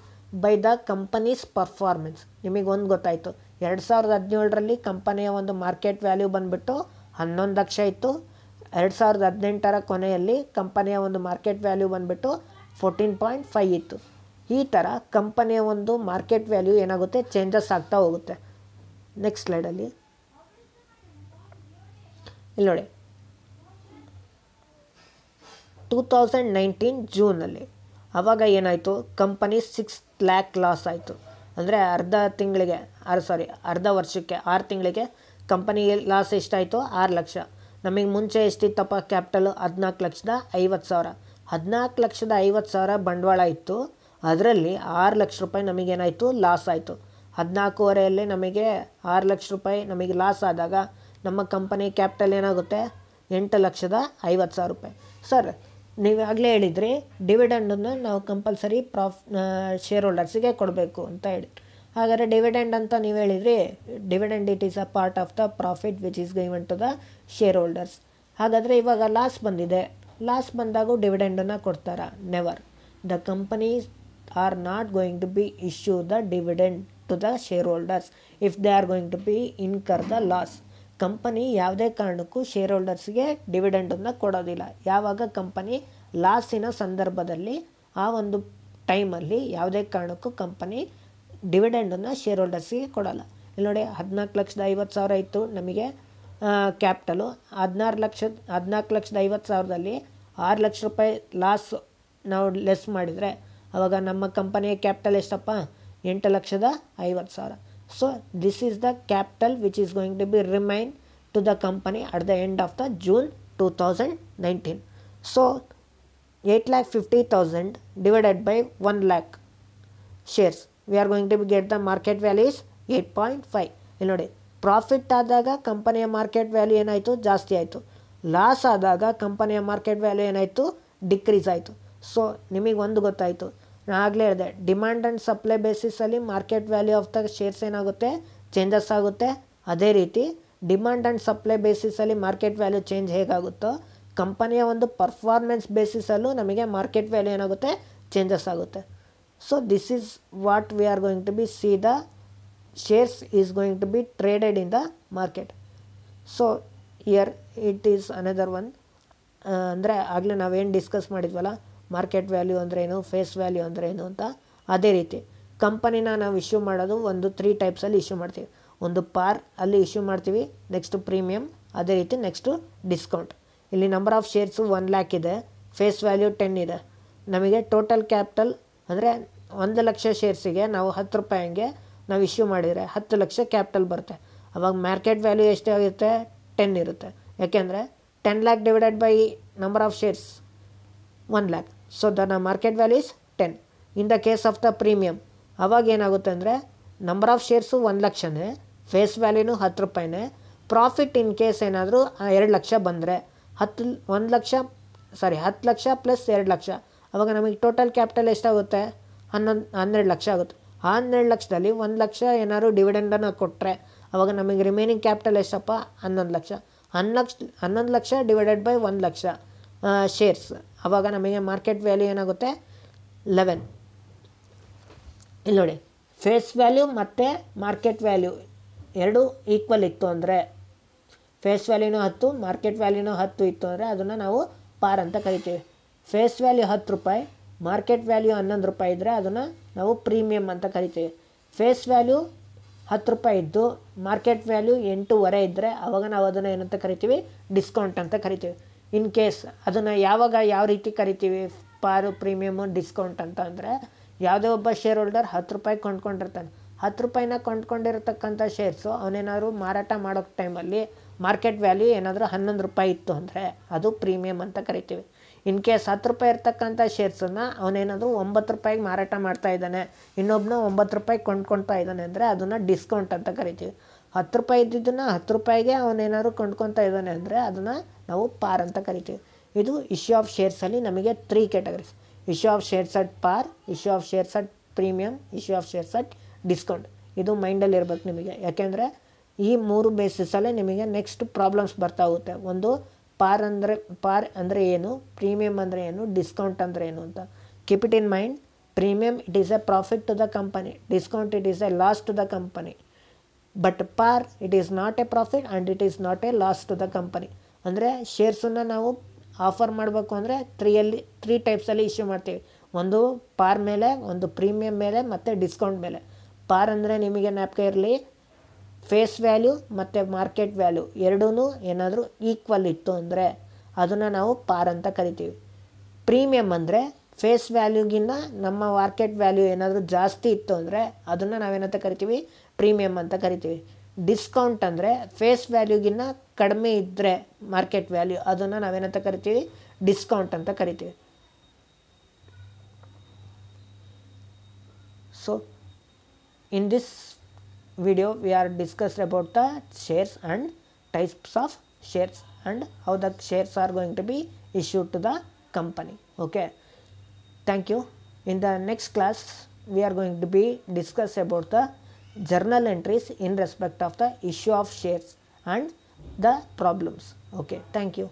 by the company's performance ನಿಮಗೊಂದು ಗೊತ್ತಾಯಿತು ಎರಡು ಸಾವಿರದ ಹದಿನೇಳರಲ್ಲಿ ಕಂಪನಿಯ ಒಂದು market value ಬಂದುಬಿಟ್ಟು ಹನ್ನೊಂದು ಲಕ್ಷ ಇತ್ತು ಎರಡು ಸಾವಿರದ ಹದಿನೆಂಟರ ಕೊನೆಯಲ್ಲಿ ಕಂಪನಿಯ ಒಂದು ಮಾರ್ಕೆಟ್ ವ್ಯಾಲ್ಯೂ ಬಂದುಬಿಟ್ಟು ಫೋರ್ಟೀನ್ ಪಾಯಿಂಟ್ ಫೈ ಇತ್ತು ಈ ಥರ ಕಂಪನಿಯ ಒಂದು ಮಾರ್ಕೆಟ್ ವ್ಯಾಲ್ಯೂ ಏನಾಗುತ್ತೆ ಚೇಂಜಸ್ ಆಗ್ತಾ ಹೋಗುತ್ತೆ ನೆಕ್ಸ್ಟ್ ಸ್ಲೈಡಲ್ಲಿ ಇಲ್ಲಿ ನೋಡಿ ಟೂ ತೌಸಂಡ್ ನೈನ್ಟೀನ್ ಜೂನಲ್ಲಿ ಆವಾಗ ಏನಾಯಿತು ಕಂಪನಿ ಸಿಕ್ಸ್ ಲ್ಯಾಕ್ ಲಾಸ್ ಆಯಿತು ಅಂದರೆ ಅರ್ಧ ತಿಂಗಳಿಗೆ ಆರು ಸಾರಿ ಅರ್ಧ ವರ್ಷಕ್ಕೆ ಆರು ತಿಂಗಳಿಗೆ ಕಂಪನಿ ಲಾಸ್ ಎಷ್ಟಾಯಿತು ಆರು ಲಕ್ಷ ನಮಗೆ ಮುಂಚೆ ಎಷ್ಟಿತ್ತಪ್ಪ ಕ್ಯಾಪಿಟಲ್ ಹದಿನಾಲ್ಕು ಲಕ್ಷದ ಐವತ್ತು ಸಾವಿರ ಹದಿನಾಲ್ಕು ಲಕ್ಷದ ಐವತ್ತು ಸಾವಿರ ಬಂಡವಾಳ ಇತ್ತು ಅದರಲ್ಲಿ ಆರು ಲಕ್ಷ ರೂಪಾಯಿ ನಮಗೇನಾಯಿತು ಲಾಸ್ ಆಯಿತು ಹದಿನಾಲ್ಕೂವರೆಯಲ್ಲಿ ನಮಗೆ ಆರು ಲಕ್ಷ ರೂಪಾಯಿ ನಮಗೆ ಲಾಸ್ ಆದಾಗ ನಮ್ಮ ಕಂಪನಿ ಕ್ಯಾಪಿಟಲ್ ಏನಾಗುತ್ತೆ ಎಂಟು ಲಕ್ಷದ ಐವತ್ತು ಸಾವಿರ ರೂಪಾಯಿ ಸರ್ ನೀವು ಆಗಲೇ ಹೇಳಿದ್ರಿ ಡಿವಿಡೆಂಡನ್ನು ನಾವು ಕಂಪಲ್ಸರಿ ಪ್ರಾಫ್ ಶೇರ್ ಹೋಲ್ಡರ್ಸಿಗೆ ಕೊಡಬೇಕು ಅಂತ ಹೇಳಿ ಹಾಗಾದರೆ ಡಿವಿಡೆಂಡ್ ಅಂತ ನೀವು ಹೇಳಿದ್ರಿ dividend it is a part of the profit which is given to the share holders ಹಾಗಾದರೆ ಇವಾಗ ಲಾಸ್ ಬಂದಿದೆ ಲಾಸ್ ಬಂದಾಗೂ ಡಿವಿಡೆಂಡನ್ನು ಕೊಡ್ತಾರಾ never the companies are not going to be issue the dividend to the share holders if they are going to be incur the loss company ಯಾವುದೇ ಕಾರಣಕ್ಕೂ share ಹೋಲ್ಡರ್ಸ್ಗೆ ಡಿವಿಡೆಂಡನ್ನು ಕೊಡೋದಿಲ್ಲ ಯಾವಾಗ ಕಂಪನಿ ಲಾಸಿನ ಸಂದರ್ಭದಲ್ಲಿ ಆ ಒಂದು ಟೈಮಲ್ಲಿ ಯಾವುದೇ ಕಾರಣಕ್ಕೂ ಕಂಪನಿ ಡಿವಿಡೆಂಡನ್ನು ಶೇರ್ ಹೋಲ್ಡರ್ಸ್ಗೆ ಕೊಡೋಲ್ಲ ಇಲ್ಲಿ ನೋಡಿ ಹದಿನಾಲ್ಕು ಲಕ್ಷದ ಐವತ್ತು ಸಾವಿರ ಇತ್ತು ನಮಗೆ ಕ್ಯಾಪಿಟಲು ಹದಿನಾರು ಲಕ್ಷದ ಹದಿನಾಲ್ಕು ಲಕ್ಷದ ಐವತ್ತು ಸಾವಿರದಲ್ಲಿ ಆರು ಲಕ್ಷ ರೂಪಾಯಿ ಲಾಸ್ ನಾವು ಲೆಸ್ ಮಾಡಿದರೆ ಅವಾಗ ನಮ್ಮ ಕಂಪನಿಯ ಕ್ಯಾಪಿಟಲ್ ಎಷ್ಟಪ್ಪ ಎಂಟು ಲಕ್ಷದ ಐವತ್ತು ಸಾವಿರ So this is the capital which is going to be remain to the company at the end of the June 2019. So 8 lakh 50,000 divided by 1 lakh shares. We are going to get the market value is 8.5. ಇಲ್ಲಿ ನೋಡಿ profit ಆದಾಗ ಕಂಪನಿಯ market value ಏನಾಯಿತು ಜಾಸ್ತಿ ಆಯಿತು loss ಆದಾಗ ಕಂಪನಿಯ market value ಏನಾಯಿತು ಡಿಕ್ರೀಸ್ ಆಯಿತು ಸೊ ನಿಮಗೆ ಒಂದು ಗೊತ್ತಾಯಿತು ಆಗಲೇ ಹೇಳಿದೆ ಡಿಮ್ಯಾಂಡ್ ಆ್ಯಂಡ್ ಸಪ್ಲೈ ಬೇಸಿಸಲ್ಲಿ market value of the shares ಏನಾಗುತ್ತೆ ಚೇಂಜಸ್ ಆಗುತ್ತೆ ಅದೇ ರೀತಿ ಡಿಮ್ಯಾಂಡ್ ಆ್ಯಂಡ್ ಸಪ್ಲೈ ಬೇಸಿಸಲ್ಲಿ ಮಾರ್ಕೆಟ್ ವ್ಯಾಲ್ಯೂ ಚೇಂಜ್ ಹೇಗಾಗುತ್ತೋ ಕಂಪನಿಯ ಒಂದು ಪರ್ಫಾರ್ಮೆನ್ಸ್ ಬೇಸಿಸಲ್ಲೂ ನಮಗೆ ಮಾರ್ಕೆಟ್ ವ್ಯಾಲ್ಯೂ ಏನಾಗುತ್ತೆ ಚೇಂಜಸ್ ಆಗುತ್ತೆ so this is what we are going to be see the shares is going to be traded in the market so year it is another one ಅಂದರೆ ಆಗಲೇ ನಾವೇನು ಡಿಸ್ಕಸ್ ಮಾಡಿದ್ವಲ್ಲ market value ಅಂದ್ರೇನು face value ಅಂದ್ರೇನು ಅಂತ ಅದೇ ರೀತಿ ಕಂಪನಿನ ನಾವು ಇಶ್ಯೂ ಮಾಡೋದು ಒಂದು ತ್ರೀ ಟೈಪ್ಸಲ್ಲಿ ಇಶ್ಯೂ ಮಾಡ್ತೀವಿ ಒಂದು ಪಾರ್ ಅಲ್ಲಿ ಇಶ್ಯೂ ಮಾಡ್ತೀವಿ ನೆಕ್ಸ್ಟು ಪ್ರೀಮಿಯಮ್ ಅದೇ ರೀತಿ ನೆಕ್ಸ್ಟು ಡಿಸ್ಕೌಂಟ್ ಇಲ್ಲಿ number of shares one lakh ಇದೆ ಫೇಸ್ ವ್ಯಾಲ್ಯೂ ಟೆನ್ ಇದೆ ನಮಗೆ ಟೋಟಲ್ ಕ್ಯಾಪಿಟಲ್ ಅಂದರೆ ಒಂದು ಲಕ್ಷ ಶೇರ್ಸಿಗೆ ನಾವು ಹತ್ತು ರೂಪಾಯಿ ಹಂಗೆ ನಾವು ಇಶ್ಯೂ ಮಾಡಿದರೆ ಹತ್ತು ಲಕ್ಷ ಕ್ಯಾಪಿಟಲ್ ಬರುತ್ತೆ ಅವಾಗ ಮಾರ್ಕೆಟ್ ವ್ಯಾಲ್ಯೂ ಆಗುತ್ತೆ ಟೆನ್ ಇರುತ್ತೆ ಯಾಕೆಂದರೆ ten lakh divided by number of shares one lakh so then market value is ten in the case of the premium ಅವಾಗ ಏನಾಗುತ್ತೆ ಅಂದರೆ ನಂಬರ್ ಆಫ್ ಶೇರ್ಸು ಒಂದು ಲಕ್ಷನೇ ಫೇಸ್ ವ್ಯಾಲ್ಯೂನು ಹತ್ತು ರೂಪಾಯಿನೇ ಪ್ರಾಫಿಟ್ ಇನ್ ಕೇಸ್ ಏನಾದರೂ ಎರಡು ಲಕ್ಷ ಬಂದರೆ ಹತ್ತು ಒಂದು ಲಕ್ಷ ಸಾರಿ ಹತ್ತು ಲಕ್ಷ ಪ್ಲಸ್ ಎರಡು ಲಕ್ಷ ಅವಾಗ ನಮಗೆ ಟೋಟಲ್ ಕ್ಯಾಪಿಟಲ್ ಎಷ್ಟಾಗುತ್ತೆ ಹನ್ನೊಂದು ಹನ್ನೆರಡು ಲಕ್ಷ ಆಗುತ್ತೆ ಆ ಹನ್ನೆರಡು ಲಕ್ಷದಲ್ಲಿ ಒಂದು ಲಕ್ಷ ಏನಾದ್ರು ಡಿವಿಡೆಂಡನ್ನು ಕೊಟ್ಟರೆ ಅವಾಗ ನಮಗೆ ರಿಮೈನಿಂಗ್ ಕ್ಯಾಪಿಟಲ್ ಎಷ್ಟಪ್ಪ ಹನ್ನೊಂದು ಲಕ್ಷ ಹನ್ನೊಂದು ಲಕ್ಷ ಹನ್ನೊಂದು ಲಕ್ಷ ಡಿವೈಡೆಡ್ ಬೈ ಒಂದು ಲಕ್ಷ ಶೇರ್ಸ್ ಆವಾಗ ನಮಗೆ ಮಾರ್ಕೆಟ್ ವ್ಯಾಲ್ಯೂ ಏನಾಗುತ್ತೆ ಲೆವೆನ್ ಇಲ್ಲಿ ನೋಡಿ ಫೇಸ್ ವ್ಯಾಲ್ಯೂ ಮತ್ತು ಮಾರ್ಕೆಟ್ ವ್ಯಾಲ್ಯೂ ಎರಡೂ ಈಕ್ವಲ್ ಇತ್ತು ಅಂದರೆ ಫೇಸ್ ವ್ಯಾಲ್ಯೂನೂ ಹತ್ತು ಮಾರ್ಕೆಟ್ ವ್ಯಾಲ್ಯೂನೂ ಹತ್ತು ಇತ್ತು ಅಂದರೆ ಅದನ್ನು ನಾವು ಪಾರ್ ಅಂತ ಕರಿತೀವಿ ಫೇಸ್ ವ್ಯಾಲ್ಯೂ ಹತ್ತು ರೂಪಾಯಿ ಮಾರ್ಕೆಟ್ ವ್ಯಾಲ್ಯೂ ಹನ್ನೊಂದು ರೂಪಾಯಿ ಇದ್ದರೆ ಅದನ್ನು ನಾವು ಪ್ರೀಮಿಯಮ್ ಅಂತ ಕರಿತೀವಿ ಫೇಸ್ ವ್ಯಾಲ್ಯೂ ಹತ್ತು ರೂಪಾಯಿ ಇದ್ದು ಮಾರ್ಕೆಟ್ ವ್ಯಾಲ್ಯೂ ಎಂಟೂವರೆ ಇದ್ದರೆ ಅವಾಗ ನಾವು ಅದನ್ನು ಏನಂತ ಕರಿತೀವಿ ಡಿಸ್ಕೌಂಟ್ ಅಂತ ಕರಿತೀವಿ ಇನ್ ಕೇಸ್ ಅದನ್ನು ಯಾವಾಗ ಯಾವ ರೀತಿ ಕರಿತೀವಿ ಪಾರು ಪ್ರೀಮಿಯಮು ಡಿಸ್ಕೌಂಟ್ ಅಂತ ಅಂದರೆ ಯಾವುದೇ ಒಬ್ಬ ಶೇರ್ ಹೋಲ್ಡರ್ ಹತ್ತು ರೂಪಾಯಿ ಕೊಂಡ್ಕೊಂಡಿರ್ತಾನೆ ಹತ್ತು ರೂಪಾಯಿನ ಕೊಂಡ್ಕೊಂಡಿರತಕ್ಕಂಥ ಶೇರ್ಸು ಅವನೇನಾದ್ರೂ ಮಾರಾಟ ಮಾಡೋ ಟೈಮಲ್ಲಿ ಮಾರ್ಕೆಟ್ ವ್ಯಾಲ್ಯೂ ಏನಾದರೂ ಹನ್ನೊಂದು ರೂಪಾಯಿ ಇತ್ತು ಅಂದರೆ ಅದು ಪ್ರೀಮಿಯಮ್ ಅಂತ ಕರಿತೀವಿ ಇನ್ ಕೇಸ್ ಹತ್ತು ರೂಪಾಯಿ ಇರ್ತಕ್ಕಂಥ ಶೇರ್ಸನ್ನು ಅವನೇನಾದರೂ ಒಂಬತ್ತು ರೂಪಾಯಿಗೆ ಮಾರಾಟ ಮಾಡ್ತಾ ಇದ್ದಾನೆ ಇನ್ನೊಬ್ಬನ ಒಂಬತ್ತು ರೂಪಾಯಿಗೆ ಕೊಂಡ್ಕೊಳ್ತಾ ಇದ್ದಾನೆ ಅಂದರೆ ಅದನ್ನು ಡಿಸ್ಕೌಂಟ್ ಅಂತ ಕರಿತೀವಿ ಹತ್ತು ರೂಪಾಯಿ ಇದ್ದಿದ್ದನ್ನು ಹತ್ತು ರೂಪಾಯಿಗೆ ಅವನೇನಾದ್ರು ಕೊಂಡ್ಕೊತಾ ಇದ್ದಾನೆ ಅಂದರೆ ಅದನ್ನು ನಾವು ಪಾರ್ ಅಂತ ಕರಿತೀವಿ ಇದು ಇಶ್ಯೂ ಆಫ್ ಶೇರ್ಸಲ್ಲಿ ನಮಗೆ three categories issue of shares at par issue of shares at premium issue of shares at discount ಇದು ಮೈಂಡಲ್ಲಿ ಇರಬೇಕು ನಿಮಗೆ ಯಾಕೆಂದರೆ ಈ ಮೂರು ಬೇಸಿಸಲ್ಲೇ ನಿಮಗೆ ನೆಕ್ಸ್ಟ್ ಪ್ರಾಬ್ಲಮ್ಸ್ ಬರ್ತಾ ಹೋಗುತ್ತೆ ಒಂದು ಪಾರ್ ಅಂದರೆ ಪಾರ್ ಅಂದರೆ ಏನು ಪ್ರೀಮಿಯಂ ಅಂದರೆ ಏನು ಡಿಸ್ಕೌಂಟ್ ಅಂದರೆ ಏನು ಅಂತ keep it in mind premium it is a profit to the company discount it is a loss to the company but par it is not a profit and it is not a loss to the company ಅಂದರೆ ಶೇರ್ಸನ್ನು ನಾವು offer ಮಾಡಬೇಕು ಅಂದರೆ ತ್ರೀಯಲ್ಲಿ three ಟೈಪ್ಸಲ್ಲಿ issue ಮಾಡ್ತೀವಿ ಒಂದು ಪಾರ್ ಮೇಲೆ ಒಂದು ಪ್ರೀಮಿಯಂ ಮೇಲೆ ಮತ್ತು ಡಿಸ್ಕೌಂಟ್ ಮೇಲೆ ಪಾರ್ ಅಂದರೆ ನಿಮಗೆ ನ್ಯಾಪ್ಕ ಇರಲಿ ಫೇಸ್ ವ್ಯಾಲ್ಯೂ ಮತ್ತು ಮಾರ್ಕೆಟ್ ವ್ಯಾಲ್ಯೂ ಎರಡೂ ಏನಾದರೂ ಈಕ್ವಲ್ ಇತ್ತು ಅಂದರೆ ಅದನ್ನು ನಾವು ಪಾರ್ ಅಂತ ಕರಿತೀವಿ ಪ್ರೀಮಿಯಂ ಅಂದರೆ ಫೇಸ್ ವ್ಯಾಲ್ಯೂಗಿನ್ನ ನಮ್ಮ ಮಾರ್ಕೆಟ್ ವ್ಯಾಲ್ಯೂ ಏನಾದರೂ ಜಾಸ್ತಿ ಇತ್ತು ಅಂದರೆ ಅದನ್ನು ನಾವೇನಂತ ಕರಿತೀವಿ ಪ್ರೀಮಿಯಂ ಅಂತ ಕರಿತೀವಿ ಡಿಸ್ಕೌಂಟ್ ಅಂದರೆ ಫೇಸ್ ವ್ಯಾಲ್ಯೂಗಿನ್ನ ಕಡಿಮೆ ಇದ್ದರೆ ಮಾರ್ಕೆಟ್ ವ್ಯಾಲ್ಯೂ ಅದನ್ನು ನಾವೇನಂತ ಕರಿತೀವಿ ಡಿಸ್ಕೌಂಟ್ ಅಂತ ಕರಿತೀವಿ so in this video we are discuss about the shares and types of shares and the shares are going to be issue to the company okay thank you in the next class we are going to be discuss about the journal entries in respect of the issue of shares and the problems okay thank you